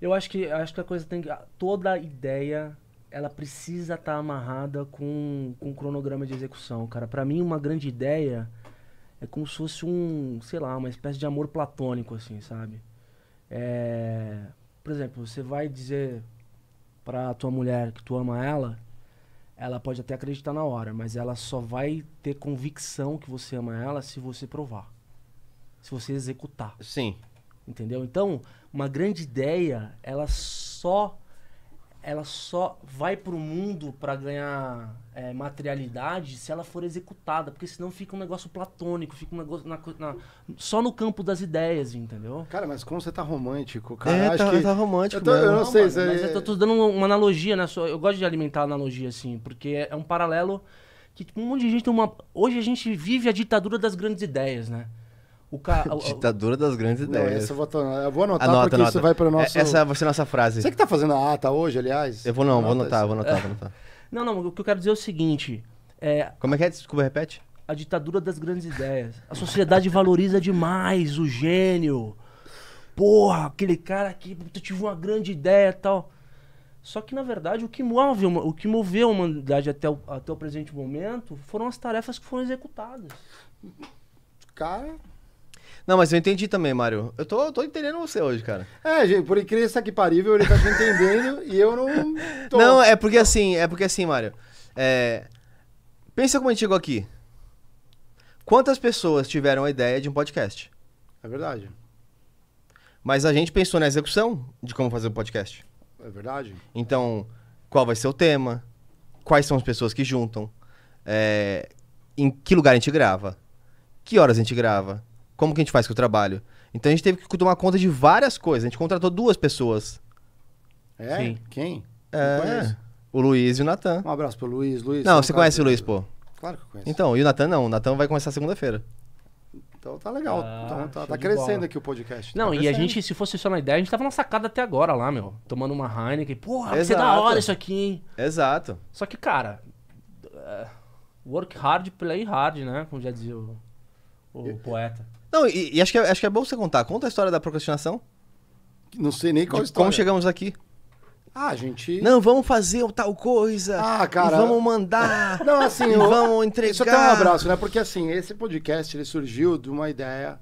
Eu acho que acho que a coisa tem que. Toda ideia ela precisa estar tá amarrada com, com um cronograma de execução, cara. Para mim, uma grande ideia é como se fosse um, sei lá, uma espécie de amor platônico, assim, sabe? É, por exemplo, você vai dizer pra tua mulher que tu ama ela, ela pode até acreditar na hora, mas ela só vai ter convicção que você ama ela se você provar. Se você executar. Sim. Entendeu? Então, uma grande ideia, ela só ela só vai pro mundo para ganhar é, materialidade se ela for executada, porque senão fica um negócio platônico, fica um negócio na, na, só no campo das ideias, entendeu? Cara, mas como você tá romântico, é, cara. É, tá, que... tá romântico. Eu, tô, eu não, não, sei mano, Mas é eu tô, tô, dando uma analogia, né? Eu gosto de alimentar a analogia, assim, porque é um paralelo que um monte de gente uma. Hoje a gente vive a ditadura das grandes ideias, né? O ca... Ditadura das grandes não, ideias. Vou, eu vou anotar anota, porque anota. isso vai para o nosso... É, essa vai ser a nossa frase. Você que está fazendo a ata hoje, aliás? Eu vou não, anota vou anotar, vou anotar, vou anotar. Não, não, o que eu quero dizer é o seguinte. É... Como é que é? Desculpa, repete. A ditadura das grandes ideias. A sociedade valoriza demais o gênio. Porra, aquele cara que tive uma grande ideia e tal. Só que, na verdade, o que, move, o que moveu a humanidade até o, até o presente momento foram as tarefas que foram executadas. Cara, não, mas eu entendi também, Mário. Eu tô, tô entendendo você hoje, cara. É, gente, por incrível que parível, ele tá te entendendo e eu não tô. Não, é porque assim, é porque assim, Mário. É... Pensa como a gente chegou aqui. Quantas pessoas tiveram a ideia de um podcast? É verdade. Mas a gente pensou na execução de como fazer o podcast. É verdade. Então, qual vai ser o tema? Quais são as pessoas que juntam? É... Em que lugar a gente grava? Que horas a gente grava? como que a gente faz com o trabalho? Então a gente teve que tomar conta de várias coisas. A gente contratou duas pessoas. É? Sim. Quem? É. O Luiz e o Natan. Um abraço pro Luiz, Luiz. Não, você conhece o Luiz, pô. Claro que eu conheço. Então, e o Natan não. O Natan vai começar segunda-feira. Então tá legal. Ah, então, tá, tá crescendo bola. aqui o podcast. Não, tá e a gente, se fosse só na ideia, a gente tava na sacada até agora lá, meu. Tomando uma Heineken. Porra, vai ser da hora isso aqui, hein? Exato. Só que, cara. É, work hard, play hard, né? Como já dizia o o poeta. Não, e, e, acho, que é, acho que é bom você contar. Conta a história da procrastinação. Não sei nem qual De história. Como chegamos aqui. Ah, gente. Não, vamos fazer tal coisa. Ah, cara. vamos mandar. Não, assim. e vamos entregar. Isso até é um abraço, né? Porque, assim, esse podcast ele surgiu de uma ideia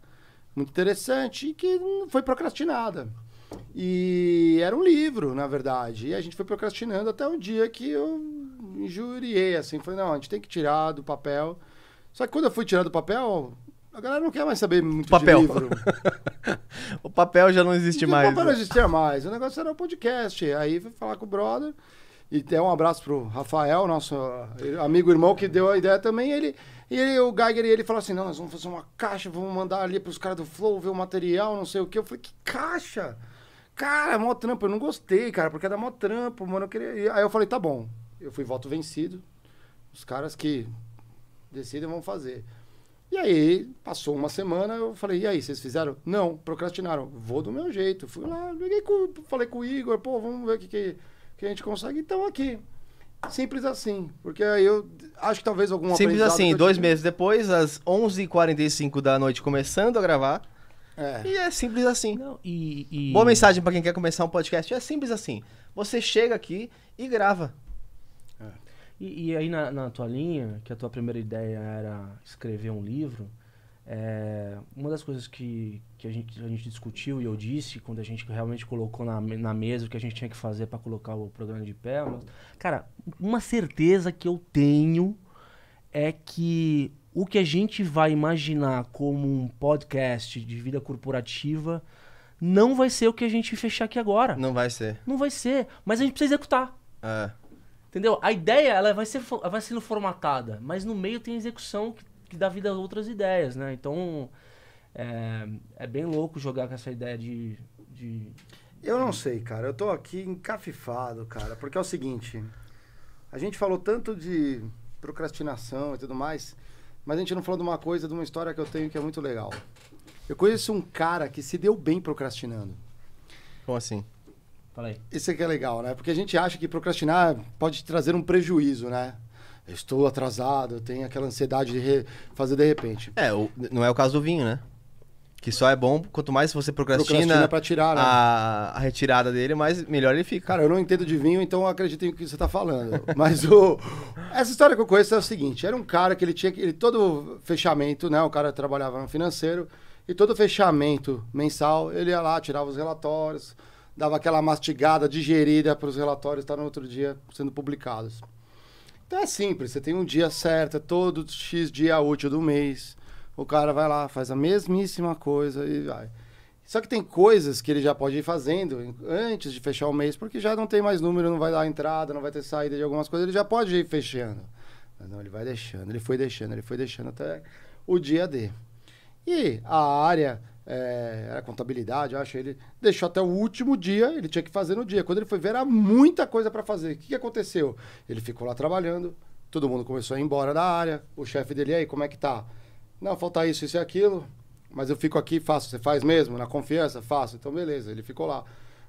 muito interessante que foi procrastinada. E era um livro, na verdade. E a gente foi procrastinando até um dia que eu injuriei, assim. Falei, não, a gente tem que tirar do papel. Só que quando eu fui tirar do papel, a galera não quer mais saber muito papel. de livro. o papel já não existe então, mais. O papel né? não existia mais. O negócio era o podcast. Aí fui falar com o brother. E até um abraço pro Rafael, nosso eh, amigo irmão, que deu a ideia também. Ele, e ele, o Geiger e ele falou assim: não, nós vamos fazer uma caixa, vamos mandar ali pros caras do Flow ver o material, não sei o quê. Eu falei, que caixa? Cara, mó trampo, eu não gostei, cara, porque é da mó trampo, mano. Eu queria... Aí eu falei, tá bom. Eu fui voto vencido. Os caras que decidem vão fazer. E aí, passou uma semana, eu falei, e aí, vocês fizeram? Não, procrastinaram. Vou do meu jeito. Fui lá, liguei com, falei com o Igor, pô, vamos ver o que, que, que a gente consegue. Então, aqui. Simples assim, porque aí eu acho que talvez alguma Simples assim, dois meses depois, às 11h45 da noite, começando a gravar. É. E é simples assim. Não, e, e... Boa mensagem para quem quer começar um podcast. É simples assim. Você chega aqui e grava. E, e aí na, na, tua linha, que a tua primeira ideia era escrever um livro, é, uma das coisas que, que a, gente, a gente discutiu e eu disse quando a gente realmente colocou na, na mesa o que a gente tinha que fazer para colocar o programa de pé, mas, cara, uma certeza que eu tenho é que o que a gente vai imaginar como um podcast de vida corporativa não vai ser o que a gente fechar aqui agora. Não vai ser. Não vai ser, mas a gente precisa executar. É. Entendeu? A ideia ela vai, ser, vai sendo formatada, mas no meio tem execução que, que dá vida a outras ideias, né? Então é, é bem louco jogar com essa ideia de, de. Eu não sei, cara. Eu tô aqui encafifado, cara. Porque é o seguinte: a gente falou tanto de procrastinação e tudo mais, mas a gente não falou de uma coisa, de uma história que eu tenho que é muito legal. Eu conheço um cara que se deu bem procrastinando. Como assim? Fala aí. Isso é que é legal, né? Porque a gente acha que procrastinar pode trazer um prejuízo, né? Eu estou atrasado, eu tenho aquela ansiedade de fazer de repente. É, o... não é o caso do vinho, né? Que só é bom quanto mais você procrastina, procrastina pra tirar, né? a... a, retirada dele, mais melhor ele fica. Cara, eu não entendo de vinho, então acredito em que você está falando. Mas o essa história que eu conheço é o seguinte, era um cara que ele tinha que ele todo fechamento, né? O cara trabalhava no financeiro e todo fechamento mensal, ele ia lá, tirava os relatórios, dava aquela mastigada, digerida para os relatórios estar tá no outro dia sendo publicados. Então é simples, você tem um dia certo, é todo X dia útil do mês. O cara vai lá, faz a mesmíssima coisa e vai. Só que tem coisas que ele já pode ir fazendo antes de fechar o mês, porque já não tem mais número, não vai dar entrada, não vai ter saída de algumas coisas, ele já pode ir fechando. Mas não, ele vai deixando, ele foi deixando, ele foi deixando até o dia D. E a área é, era contabilidade, eu acho. Ele deixou até o último dia, ele tinha que fazer no dia. Quando ele foi ver, era muita coisa para fazer. O que, que, aconteceu? Ele ficou lá trabalhando, todo mundo começou a ir embora da área. O chefe dele, aí, como é que tá? Não, falta isso, isso e aquilo, mas eu fico aqui, faço. Você faz mesmo? Na confiança? Faço. Então, beleza. Ele ficou lá.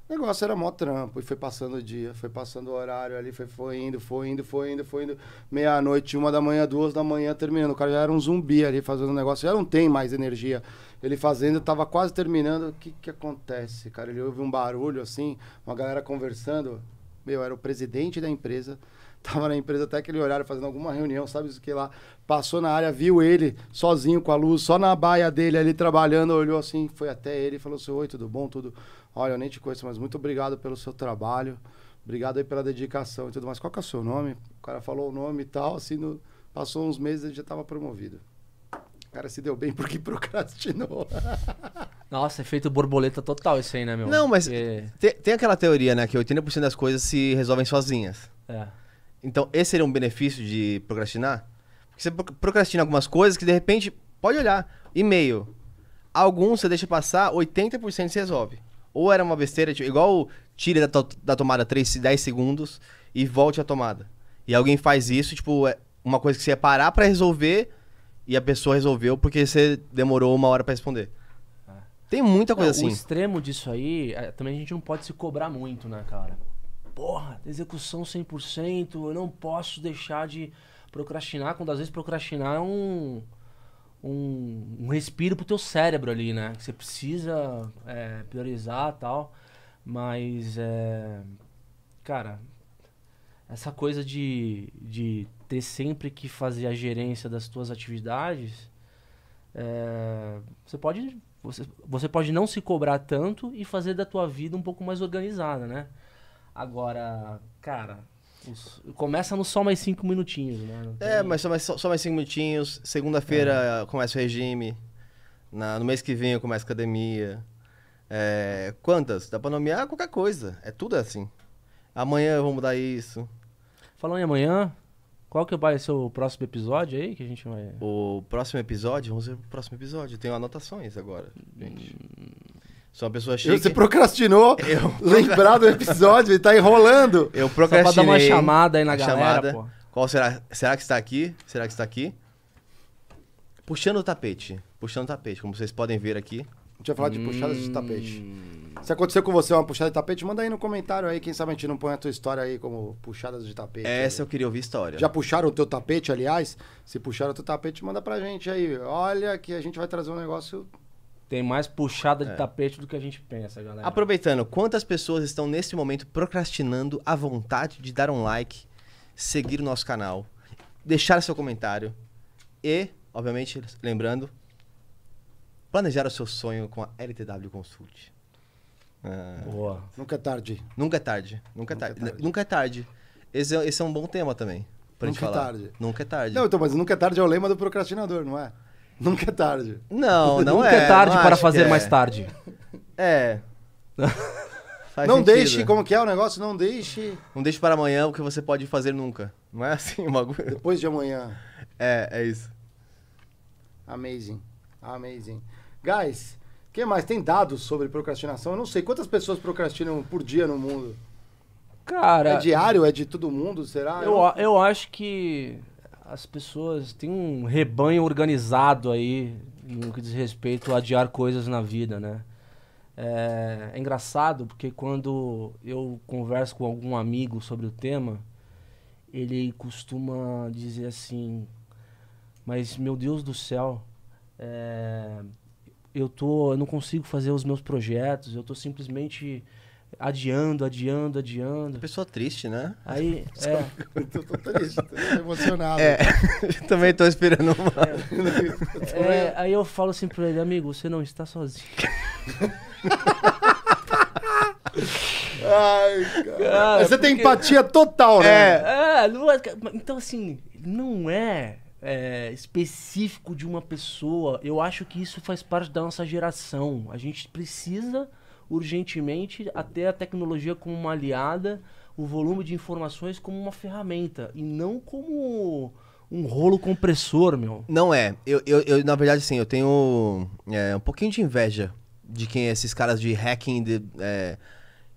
O negócio era mó trampo, e foi passando o dia, foi passando o horário ali, foi, foi indo, foi indo, foi indo, foi indo. Meia-noite, uma da manhã, duas da manhã, terminando. O cara já era um zumbi ali fazendo o negócio, já não tem mais energia ele fazendo, tava quase terminando. O que que acontece, cara? Ele ouve um barulho assim, uma galera conversando. Meu, era o presidente da empresa. Tava na empresa até aquele horário fazendo alguma reunião, sabe isso que lá. Passou na área, viu ele sozinho com a luz, só na baia dele ali trabalhando, olhou assim, foi até ele e falou assim: "Oi, tudo bom? Tudo. Olha, eu nem te conheço, mas muito obrigado pelo seu trabalho. Obrigado aí pela dedicação e tudo mais. Qual que é o seu nome?" O cara falou o nome e tal, assim, no... passou uns meses ele já estava promovido cara se deu bem porque procrastinou. Nossa, efeito é borboleta total isso aí, né, meu? Não, mas tem, tem, aquela teoria, né, que 80% das coisas se resolvem sozinhas. É. Então, esse seria um benefício de procrastinar? Porque você procrastina algumas coisas que, de repente, pode olhar, e-mail. Alguns você deixa passar, 80% se resolve. Ou era uma besteira, tipo, igual tira da, to da tomada 3, 10 segundos e volte à tomada. E alguém faz isso, tipo, é uma coisa que você ia parar pra resolver e a pessoa resolveu porque você demorou uma hora para responder. É. Tem muita coisa não, assim. O extremo disso aí, é, também a gente não pode se cobrar muito, né, cara? Porra, execução 100%, eu não posso deixar de procrastinar, quando às vezes procrastinar é um, um, um respiro pro teu cérebro ali, né? Que você precisa é, priorizar e tal, mas, é, cara, essa coisa de, de ter sempre que fazer a gerência das suas atividades, é, você pode você, você pode não se cobrar tanto e fazer da tua vida um pouco mais organizada, né? Agora, cara, os, começa no só mais cinco minutinhos, né? É, tem... É, mas só mais, só, mais cinco minutinhos. Segunda-feira é. começa o regime. Na, no mês que vem eu começo academia. É, quantas? Dá pra nomear qualquer coisa. É tudo assim. Amanhã eu vou mudar isso. Falando em amanhã, qual que vai ser o próximo episódio aí que a gente vai. O próximo episódio? Vamos ver o próximo episódio. Eu tenho anotações agora, gente. Sou uma pessoa cheia. Você procrastinou eu... lembrar do episódio e tá enrolando. Eu procrastinei. Só pra dar uma chamada aí na galera, chamada. pô. Qual será? Será que está aqui? Será que está aqui? Puxando o tapete. Puxando o tapete, como vocês podem ver aqui tinha falado hum. de puxadas de tapete. Se aconteceu com você uma puxada de tapete, manda aí no comentário aí. Quem sabe a gente não põe a tua história aí como puxadas de tapete. Essa aí. eu queria ouvir história. Já puxaram o teu tapete, aliás? Se puxaram o teu tapete, manda pra gente aí. Olha que a gente vai trazer um negócio tem mais puxada de é. tapete do que a gente pensa, galera. Aproveitando, quantas pessoas estão nesse momento procrastinando a vontade de dar um like, seguir o nosso canal, deixar seu comentário e, obviamente, lembrando, planejar o seu sonho com a LTW Consult. Uh, Boa. Nunca é tarde. Nunca é tarde. É nunca é tarde. tarde. Nunca é tarde. Esse é, esse é um bom tema também. Pra nunca gente é falar. é tarde. Nunca é tarde. Não, então, mas nunca é tarde é o lema do procrastinador, não é? Nunca é tarde. Não, não nunca é. Nunca é tarde para fazer é. mais tarde. É. Faz não sentido. deixe, como que é o negócio? Não deixe. Não deixe para amanhã o que você pode fazer nunca. Não é assim o bagulho? Depois de amanhã. É, é isso. Amazing. Amazing. Guys, o que mais? Tem dados sobre procrastinação? Eu não sei. Quantas pessoas procrastinam por dia no mundo? Cara. É diário? É de todo mundo? Será? Eu, eu, eu acho que as pessoas têm um rebanho organizado aí no que diz respeito a adiar coisas na vida, né? É, é, engraçado porque quando eu converso com algum amigo sobre o tema, ele costuma dizer assim: Mas meu Deus do céu, é, eu tô, eu não consigo fazer os meus projetos, eu tô simplesmente adiando, adiando, adiando. Pessoa triste, né? Aí, é. Eu tô, tô triste, tô emocionado. É, também tô esperando uma. É, é, aí eu falo assim para ele, amigo, você não está sozinho. Ai, cara. cara você porque... tem empatia total, né? É, é, é então assim, não é é, específico de uma pessoa, eu acho que isso faz parte da nossa geração. A gente precisa urgentemente até a tecnologia como uma aliada, o volume de informações como uma ferramenta e não como um rolo compressor, meu. Não é. Eu, eu, eu na verdade, sim, eu tenho é, um pouquinho de inveja de quem é esses caras de hacking de, é,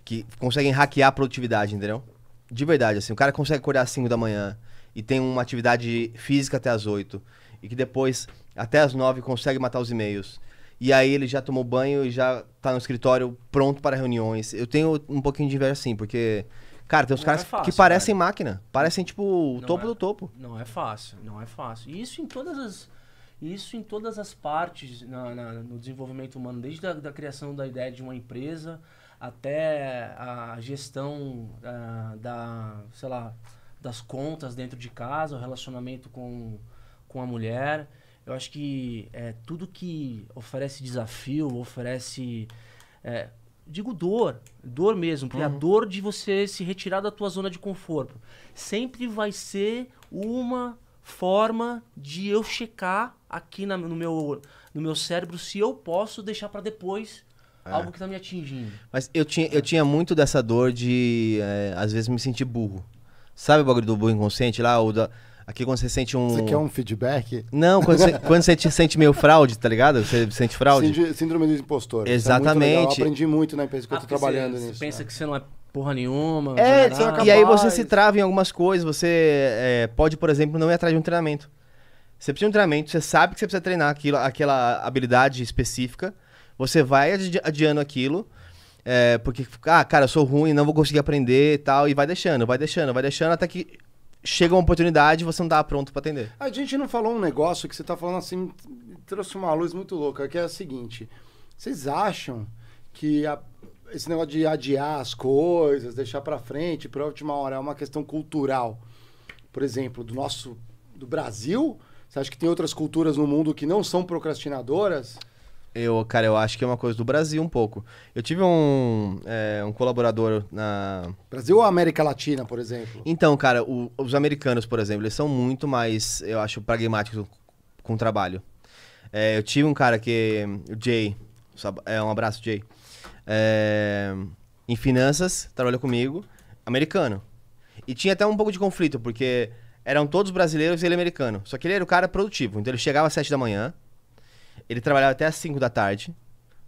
que conseguem hackear a produtividade, entendeu? De verdade, assim, o cara consegue acordar às 5 da manhã, e tem uma atividade física até as 8 e que depois até as 9 consegue matar os e-mails. E aí ele já tomou banho e já tá no escritório pronto para reuniões. Eu tenho um pouquinho de inveja assim, porque cara, tem uns não caras é fácil, que né? parecem cara. máquina, parecem tipo o não topo é, do topo. Não é fácil, não é fácil. E isso em todas as isso em todas as partes na, na, no desenvolvimento humano, desde a da criação da ideia de uma empresa até a gestão uh, da, sei lá, das contas dentro de casa, o relacionamento com, com a mulher. Eu acho que é, tudo que oferece desafio, oferece. É, digo dor, dor mesmo, porque é uhum. a dor de você se retirar da tua zona de conforto sempre vai ser uma forma de eu checar aqui na, no, meu, no meu cérebro se eu posso deixar para depois é. algo que tá me atingindo. Mas eu tinha, eu é. tinha muito dessa dor de, é, às vezes, me sentir burro. Sabe o bagulho do burro inconsciente lá? Ou da... Aqui quando você sente um. Você quer um feedback? Não, quando você, quando você te sente meio fraude, tá ligado? Você sente fraude. síndrome do impostor. Exatamente. É muito eu aprendi muito na empresa que ah, eu tô ah, trabalhando você, nisso. Você pensa né? que você não é porra nenhuma. É, é e aí você se trava em algumas coisas. Você é, pode, por exemplo, não ir atrás de um treinamento. Você precisa de um treinamento, você sabe que você precisa treinar aquilo, aquela habilidade específica. Você vai adi adiando aquilo. É, porque, ah, cara, eu sou ruim, não vou conseguir aprender e tal. E vai deixando, vai deixando, vai deixando, até que chega uma oportunidade e você não tá pronto para atender. A gente não falou um negócio que você tá falando assim, trouxe uma luz muito louca, que é a seguinte. Vocês acham que a, esse negócio de adiar as coisas, deixar para frente, para última hora, é uma questão cultural? Por exemplo, do nosso do Brasil? Você acha que tem outras culturas no mundo que não são procrastinadoras? Eu, cara, eu acho que é uma coisa do Brasil um pouco. Eu tive um, é, um colaborador na. Brasil ou América Latina, por exemplo? Então, cara, o, os americanos, por exemplo, eles são muito mais, eu acho, pragmáticos com o trabalho. É, eu tive um cara que. O Jay. É, um abraço, Jay. É, em finanças, trabalhou comigo, americano. E tinha até um pouco de conflito, porque eram todos brasileiros e ele americano. Só que ele era o cara produtivo. Então ele chegava às 7 da manhã ele trabalhava até as 5 da tarde,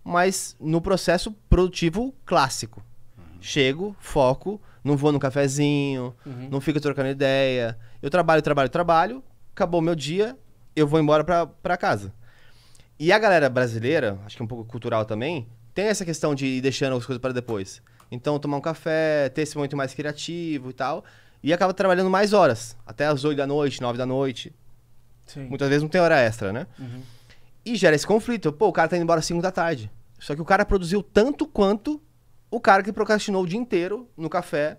mas no processo produtivo clássico. Uhum. Chego, foco, não vou no cafezinho, uhum. não fico trocando ideia. Eu trabalho, trabalho, trabalho, acabou meu dia, eu vou embora pra, casa. E a galera brasileira, acho que é um pouco cultural também, tem essa questão de ir deixando as coisas para depois. Então, tomar um café, ter esse momento mais criativo e tal. E acaba trabalhando mais horas, até as 8 da noite, 9 da noite. Sim. Muitas vezes não tem hora extra, né? Uhum. E gera esse conflito. Pô, o cara tá indo embora às 5 da tarde. Só que o cara produziu tanto quanto o cara que procrastinou o dia inteiro no café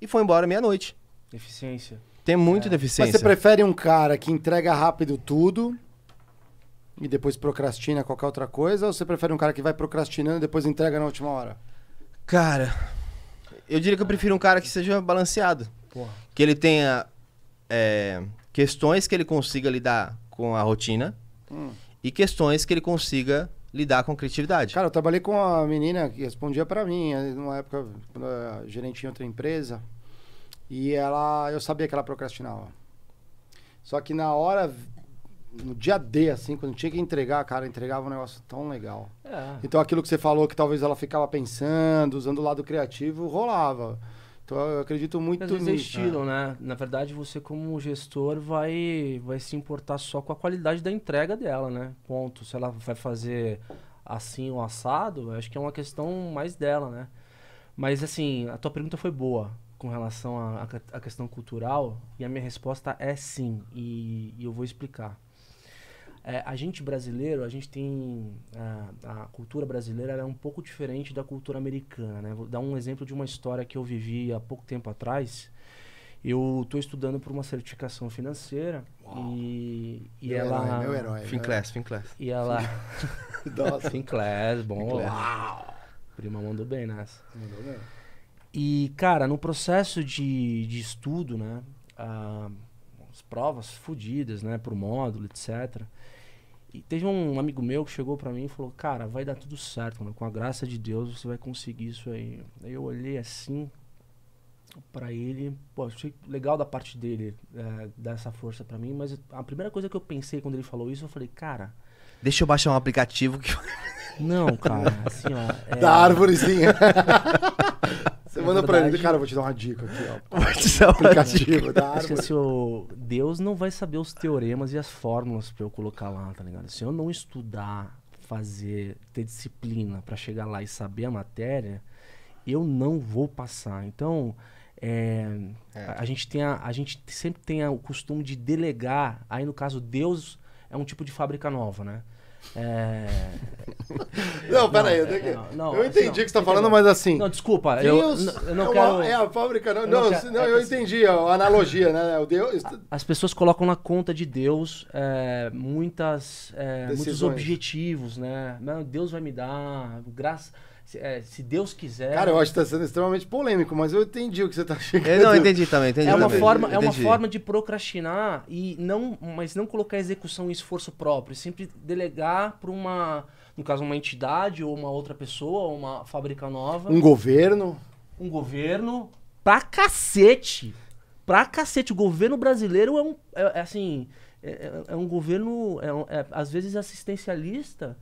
e foi embora meia-noite. Deficiência. Tem muito é. deficiência. Mas você prefere um cara que entrega rápido tudo e depois procrastina qualquer outra coisa? Ou você prefere um cara que vai procrastinando e depois entrega na última hora? Cara, eu diria que eu prefiro um cara que seja balanceado. Porra. Que ele tenha é, questões que ele consiga lidar com a rotina. Hum e questões que ele consiga lidar com criatividade. Cara, eu trabalhei com uma menina que respondia para mim, eh, numa época, quando eu gerente em outra empresa, e ela, eu sabia que ela procrastinava. Só que na hora, no dia D, assim, quando tinha que entregar, cara, entregava um negócio tão legal. É. Então aquilo que você falou, que talvez ela ficava pensando, usando o lado criativo, rolava. Então, eu acredito muito nisso. É né? Na verdade, você como gestor vai, vai se importar só com a qualidade da entrega dela, né? Ponto. Se ela vai fazer assim ou assado, acho que é uma questão mais dela, né? Mas, assim, a tua pergunta foi boa com relação à questão cultural e a minha resposta é sim. e, e eu vou explicar. É, a gente brasileiro, a gente tem. A, a cultura brasileira é um pouco diferente da cultura americana, né? Vou dar um exemplo de uma história que eu vivi há pouco tempo atrás. Eu estou estudando para uma certificação financeira Uau. e, e meu ela. Herói, meu herói. Finclass, né? Finclass. E ela. Nossa. Finclass, bom. Finclass. Uau. Prima mandou bem nessa. Mandou bem. E, cara, no processo de, de estudo, né? Ah, as provas fodidas, né? o módulo, etc. E teve um amigo meu que chegou para mim e falou: Cara, vai dar tudo certo, mano. Com a graça de Deus você vai conseguir isso aí. Aí eu olhei assim para ele, pô, achei legal da parte dele é, dar essa força para mim, mas a primeira coisa que eu pensei quando ele falou isso, eu falei: Cara. Deixa eu baixar um aplicativo que. Não, cara, assim, ó. É... Da árvorezinha. manda verdade, é pra ele, cara, eu vou te dar uma dica aqui, ó. Vou te dar uma aplicativo dica. da tá? árvore. Assim, Deus não vai saber os teoremas e as fórmulas pra eu colocar lá, tá ligado? Se eu não estudar, fazer, ter disciplina pra chegar lá e saber a matéria, eu não vou passar. Então, é, é. A, a, gente tem a, a gente sempre tem a, o costume de delegar. Aí, no caso, Deus é um tipo de fábrica nova, né? É... Não, peraí, é, eu, é, que... não, eu assim, entendi o que você tá falando, mas assim. Não, desculpa, Deus eu, eu não é quero. Uma, é a fábrica, não. Eu, não, quero... não, é eu assim, entendi a analogia, né? O Deus... As pessoas colocam na conta de Deus é, muitas, é, muitos objetivos, né? Deus vai me dar, graça se, é, se Deus quiser. Cara, eu né? acho que tá sendo extremamente polêmico, mas eu entendi o que você tá chegando. É, não, entendi também, entendi. É uma, também. Forma, entendi. é uma forma de procrastinar e não, mas não colocar execução em esforço próprio, sempre delegar para uma, no caso, uma entidade ou uma outra pessoa, ou uma fábrica nova. Um governo. Um governo pra cacete. Pra cacete. O governo brasileiro é um. É, é assim. É, é, é um governo, é, é, às vezes, assistencialista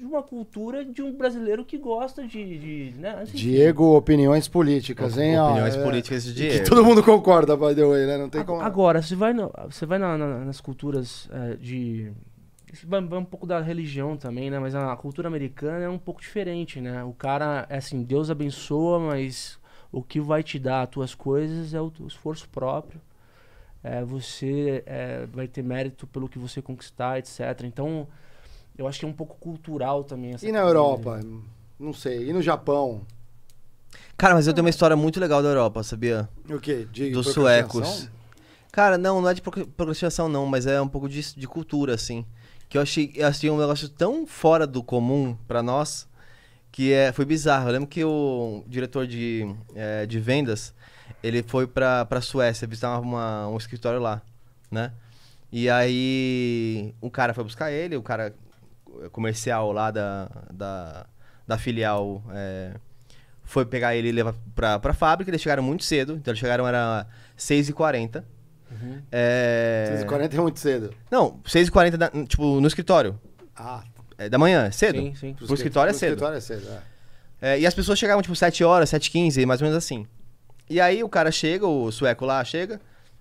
de uma cultura de um brasileiro que gosta de. de né? assim, Diego, opiniões políticas, hein? Opiniões é, políticas de Diego. Que todo mundo concorda, by the way, né? Não tem agora, como. Agora, você vai, no, você vai na, na, nas culturas é, de. Vai, vai um pouco da religião também, né? Mas a cultura americana é um pouco diferente, né? O cara, é assim, Deus abençoa, mas o que vai te dar as tuas coisas é o, o esforço próprio. É, você é, vai ter mérito pelo que você conquistar, etc. Então, eu acho que é um pouco cultural também essa E na Europa? Não sei. E no Japão? Cara, mas eu tenho uma história muito legal da Europa, sabia? O quê? De Dos suecos. Cara, não, não é de procrastinação, não, mas é um pouco de, de cultura, assim. Que eu achei, eu achei um negócio tão fora do comum para nós que é, foi bizarro. Eu lembro que o diretor de, é, de vendas ele foi pra, pra Suécia visitar uma, um escritório lá, né? E aí um cara foi buscar ele, o cara comercial lá da, da, da filial é, foi pegar ele e levar pra, pra fábrica. Eles chegaram muito cedo, então eles chegaram, era 6h40. Uhum. É... 6h40 é muito cedo. Não, 6h40, da, tipo, no escritório. Ah. É, da manhã, cedo. Sim, sim. Pro, pro escritório, escritório, é cedo. escritório é cedo, é. é. e as pessoas chegavam, tipo, 7 horas, 7h15, mais ou menos assim. E aí o cara chega, o sueco lá chega,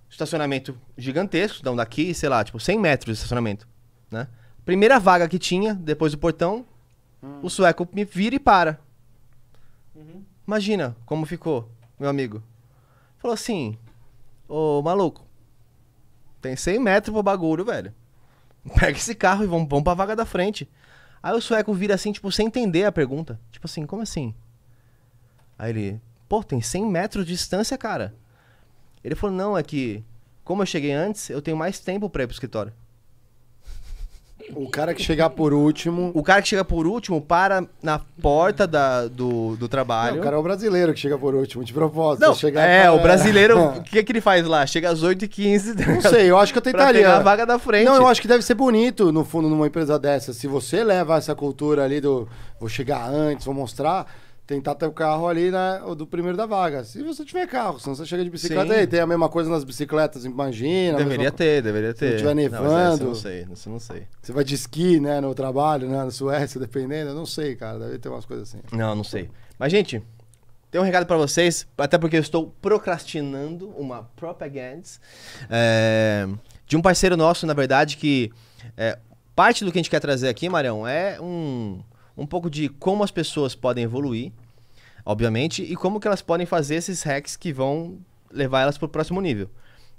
estacionamento gigantesco, então daqui, sei lá, tipo, 100 metros de estacionamento, né? Primeira vaga que tinha, depois do portão, hum. o sueco me vira e para. Uhum. Imagina como ficou, meu amigo. Falou assim: Ô maluco, tem 100 metros pro bagulho, velho. Pega esse carro e vamos, vamos pra vaga da frente. Aí o sueco vira assim, tipo, sem entender a pergunta. Tipo assim, como assim? Aí ele, pô, tem 100 metros de distância, cara. Ele falou, não, é que como eu cheguei antes, eu tenho mais tempo pra ir pro escritório. O cara que chegar por último. O cara que chega por último para na porta da, do, do trabalho. Não, o cara é o brasileiro que chega por último, de propósito. Não, chegar é, pra... o brasileiro, o que, que ele faz lá? Chega às 8h15. Não sei, eu acho que eu tentaria. Pra a vaga da frente. Não, eu acho que deve ser bonito, no fundo, numa empresa dessa. Se você leva essa cultura ali do vou chegar antes, vou mostrar tentar ter o carro ali né do primeiro da vaga. Se você tiver carro, senão você chega de bicicleta Sim. tem a mesma coisa nas bicicletas, imagina. Deveria ter, co... deveria ter. Se tiver nevando. Não, não sei, você não sei. Você vai de esqui, né, no trabalho, né, na Suécia, dependendo, eu não sei, cara, deve ter umas coisas assim. Não, não sei. Mas, gente, tem um recado para vocês, até porque eu estou procrastinando uma propaganda é, de um parceiro nosso, na verdade, que é, parte do que a gente quer trazer aqui, Marão, é um um pouco de como as pessoas podem evoluir, obviamente, e como que elas podem fazer esses hacks que vão levar elas para o próximo nível.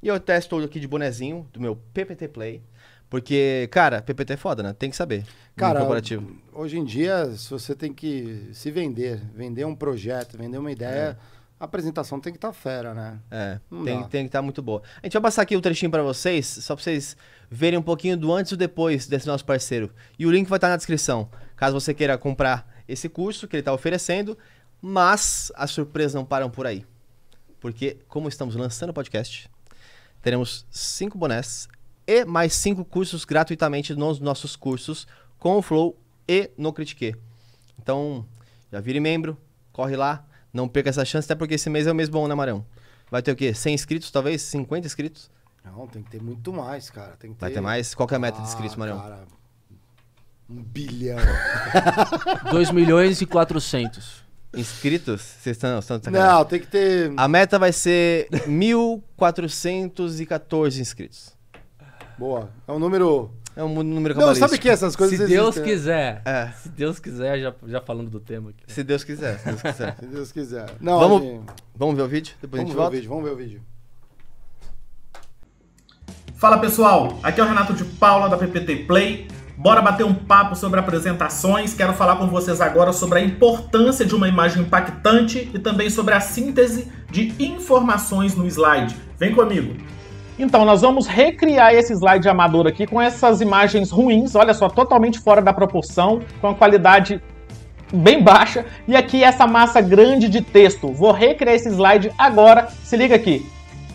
E eu até estou aqui de bonezinho do meu PPT Play, porque, cara, PPT é foda, né? Tem que saber. Cara, corporativo. hoje em dia, se você tem que se vender, vender um projeto, vender uma ideia, é. a apresentação tem que estar tá fera, né? É, tem, tem que estar tá muito boa. A gente vai passar aqui o um trechinho para vocês, só para vocês verem um pouquinho do antes e depois desse nosso parceiro. E o link vai estar tá na descrição caso você queira comprar esse curso que ele está oferecendo, mas as surpresas não param por aí. Porque, como estamos lançando o podcast, teremos cinco bonés e mais cinco cursos gratuitamente nos nossos cursos com o Flow e no Critique. Então, já vire membro, corre lá, não perca essa chance, até porque esse mês é o mês bom, né, Marão? Vai ter o quê? 100 inscritos, talvez? 50 inscritos? Não, tem que ter muito mais, cara. Tem que ter... Vai ter mais? Qual é a meta ah, de inscritos, ah, Marão? Cara, um bilhão. 2 milhões e 400. Inscritos? Vocês estão, estão de Não, tem que ter. A meta vai ser 1.414 inscritos. Boa. É um número. É um número Não, sabe que essas coisas Se Deus existem, né? quiser. É. Se Deus quiser, já, já falando do tema aqui. Se Deus quiser, se Deus quiser. se Deus quiser. Não, vamos, gente... Assim, vamos ver o vídeo? Depois vamos a gente ver volta. O vídeo, vamos ver o vídeo. Fala pessoal, aqui é o Renato de Paula da PPT Play Bora bater um papo sobre apresentações. Quero falar com vocês agora sobre a importância de uma imagem impactante e também sobre a síntese de informações no slide. Vem comigo. Então, nós vamos recriar esse slide amador aqui com essas imagens ruins, olha só, totalmente fora da proporção, com a qualidade bem baixa. E aqui essa massa grande de texto. Vou recriar esse slide agora. Se liga aqui.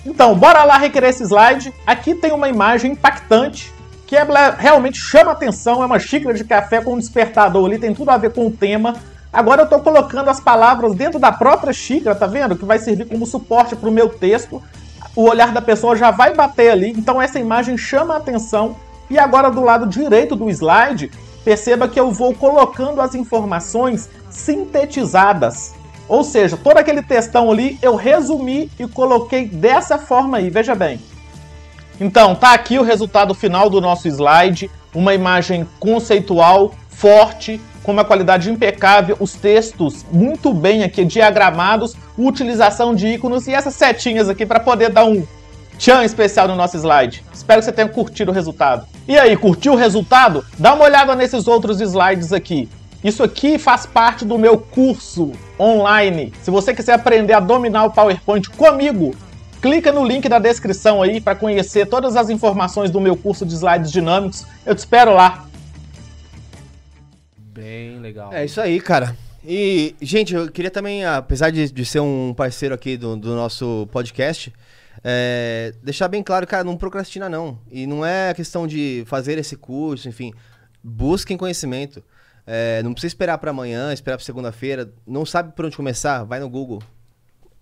Então, bora lá requerer esse slide. Aqui tem uma imagem impactante, que é, realmente chama atenção, é uma xícara de café com um despertador ali, tem tudo a ver com o tema. Agora eu estou colocando as palavras dentro da própria xícara, tá vendo? Que vai servir como suporte para o meu texto. O olhar da pessoa já vai bater ali, então essa imagem chama atenção. E agora do lado direito do slide, perceba que eu vou colocando as informações sintetizadas. Ou seja, todo aquele textão ali eu resumi e coloquei dessa forma aí, veja bem. Então, tá aqui o resultado final do nosso slide, uma imagem conceitual, forte, com uma qualidade impecável, os textos muito bem aqui diagramados, utilização de ícones e essas setinhas aqui para poder dar um tchan especial no nosso slide. Espero que você tenha curtido o resultado. E aí, curtiu o resultado? Dá uma olhada nesses outros slides aqui. Isso aqui faz parte do meu curso online. Se você quiser aprender a dominar o PowerPoint comigo, clica no link da descrição aí para conhecer todas as informações do meu curso de slides dinâmicos. Eu te espero lá. Bem legal. É isso aí, cara. E, gente, eu queria também, apesar de, de ser um parceiro aqui do, do nosso podcast, é, deixar bem claro, cara, não procrastina não. E não é questão de fazer esse curso, enfim. Busquem conhecimento. É, não precisa esperar para amanhã, esperar para segunda-feira. Não sabe por onde começar? Vai no Google.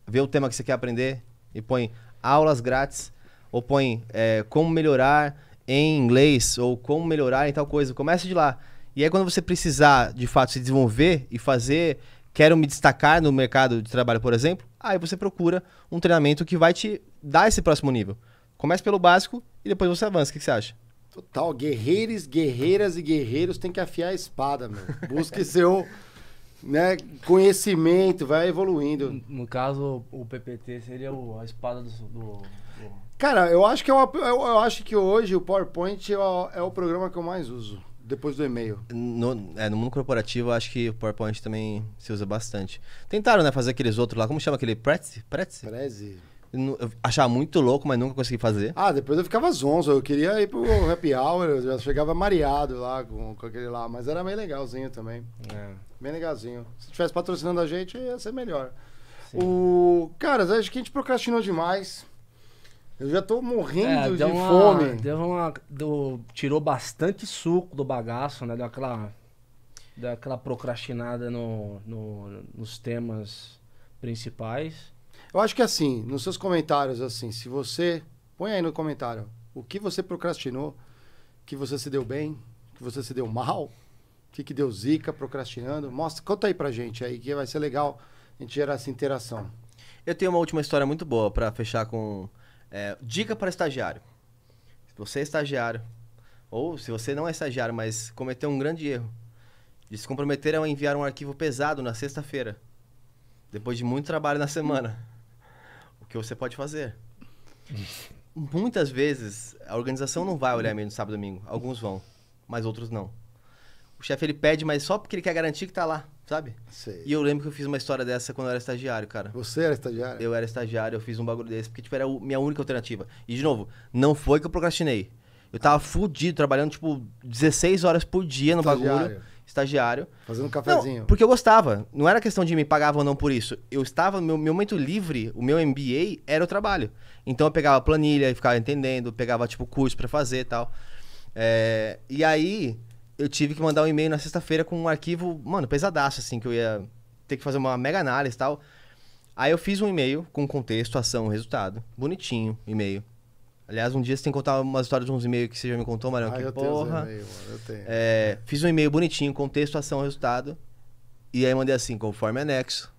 Vê o tema que você quer aprender e põe aulas grátis, ou põe é, como melhorar em inglês, ou como melhorar em tal coisa. começa de lá. E aí, quando você precisar, de fato, se desenvolver e fazer, quero me destacar no mercado de trabalho, por exemplo, aí você procura um treinamento que vai te dar esse próximo nível. começa pelo básico e depois você avança. O que, que você acha? Total, guerreiros, guerreiras e guerreiros têm que afiar a espada, meu. Busque seu né, conhecimento, vai evoluindo. No caso, o PPT seria o, a espada do, do, Cara, eu acho que é uma, eu, eu, acho que hoje o PowerPoint é o, é o, programa que eu mais uso. Depois do e-mail. No, é, no mundo corporativo, acho que o PowerPoint também se usa bastante. Tentaram, né, fazer aqueles outros lá. Como chama aquele? Prezi? Prezi? Prezi achava muito louco, mas nunca consegui fazer. Ah, depois eu ficava zonzo, eu queria ir pro happy hour, eu já chegava mareado lá com, com aquele lá, mas era bem legalzinho também. É. Bem legalzinho. Se tivesse patrocinando a gente, ia ser melhor. Sim. O... Cara, acho que a gente procrastinou demais. Eu já tô morrendo é, de uma, fome. Deu uma, deu, tirou bastante suco do bagaço, né? Deu aquela, deu aquela procrastinada no, no, nos temas principais. Eu acho que assim, nos seus comentários, assim, se você. Põe aí no comentário o que você procrastinou, que você se deu bem, que você se deu mal, que, que deu zica procrastinando. Mostra, conta aí pra gente aí, que vai ser legal a gente gerar essa interação. Eu tenho uma última história muito boa para fechar com. É, dica para estagiário. Se você é estagiário, ou se você não é estagiário, mas cometeu um grande erro, de se comprometer a enviar um arquivo pesado na sexta-feira, depois de muito trabalho na semana que você pode fazer. Muitas vezes a organização não vai olhar meio no sábado e domingo. Alguns vão, mas outros não. O chefe ele pede, mas só porque ele quer garantir que tá lá, sabe? Sei. E eu lembro que eu fiz uma história dessa quando eu era estagiário, cara. Você era estagiário? Eu era estagiário, eu fiz um bagulho desse, porque tipo, era a minha única alternativa. E de novo, não foi que eu procrastinei. Eu tava ah. fudido, trabalhando tipo 16 horas por dia no estagiário. bagulho estagiário. Fazendo um cafezinho. Não, porque eu gostava. Não era questão de me pagar ou não por isso. Eu estava, meu, meu momento livre, o meu MBA era o trabalho. Então eu pegava planilha e ficava entendendo, pegava, tipo, curso para fazer e tal. É, e aí eu tive que mandar um e-mail na sexta-feira com um arquivo, mano, pesadaço, assim, que eu ia ter que fazer uma mega análise e tal. Aí eu fiz um e-mail com contexto, ação, resultado. Bonitinho, e-mail. Aliás, um dia você tem que contar uma história de uns e-mails que você já me contou, Marão. Ah, que eu porra. Tenho eu tenho. É, fiz um e-mail bonitinho, contexto, ação, resultado. E aí mandei assim, conforme anexo.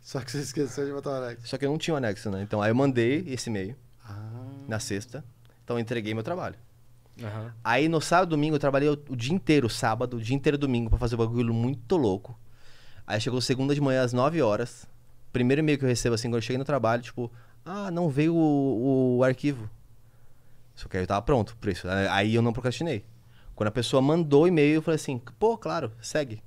Só que você esqueceu de botar o anexo. Só que eu não tinha o um anexo, né? Então aí eu mandei esse e-mail ah. na sexta. Então eu entreguei meu trabalho. Uhum. Aí no sábado domingo eu trabalhei o, dia inteiro, sábado, o dia inteiro domingo, para fazer um bagulho muito louco. Aí chegou segunda de manhã às 9 horas. Primeiro e-mail que eu recebo assim, quando eu cheguei no trabalho, tipo, ah, não veio o, o arquivo. Só que aí eu tava pronto por isso. É, aí eu não procrastinei. Quando a pessoa mandou e-mail, eu falei assim, pô, claro, segue.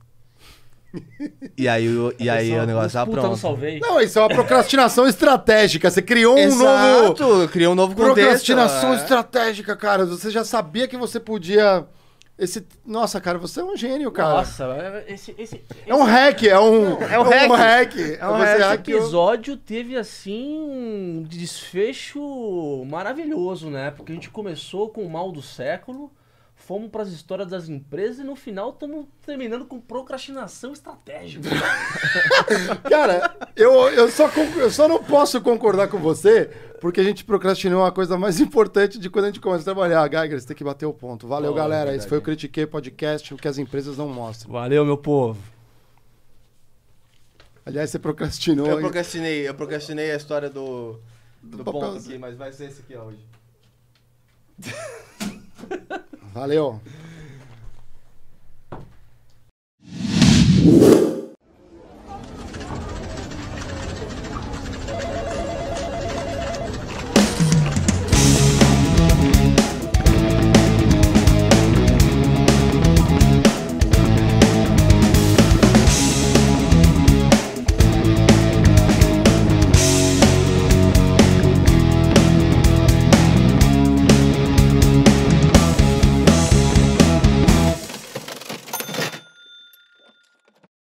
E aí, eu, e aí o negócio tá pronto. Não, salvei. não, isso é uma procrastinação estratégica. Você criou um Exato, novo. Criou um novo contexto. Procrastinação é. estratégica, cara. Você já sabia que você podia esse, nossa, cara, você é um gênio, cara. Nossa, esse. esse, esse... É um hack, é, é um. é um, hack. Um hack é um esse episódio teve, assim, um desfecho maravilhoso, né? Porque a gente começou com o mal do século fomos para as histórias das empresas e no final estamos terminando com procrastinação estratégica. Cara, eu, eu, só, eu só não posso concordar com você porque a gente procrastinou a coisa mais importante de quando a gente começa a trabalhar. Ah, Geiger, você tem que bater o ponto. Valeu, galera. Verdade. É esse foi o Critique Podcast, o que as empresas não mostram. Valeu, meu povo. Aliás, você procrastinou. Eu procrastinei, eu procrastinei a história do, do, do ponto aqui, mas vai ser esse aqui hoje. Valeu.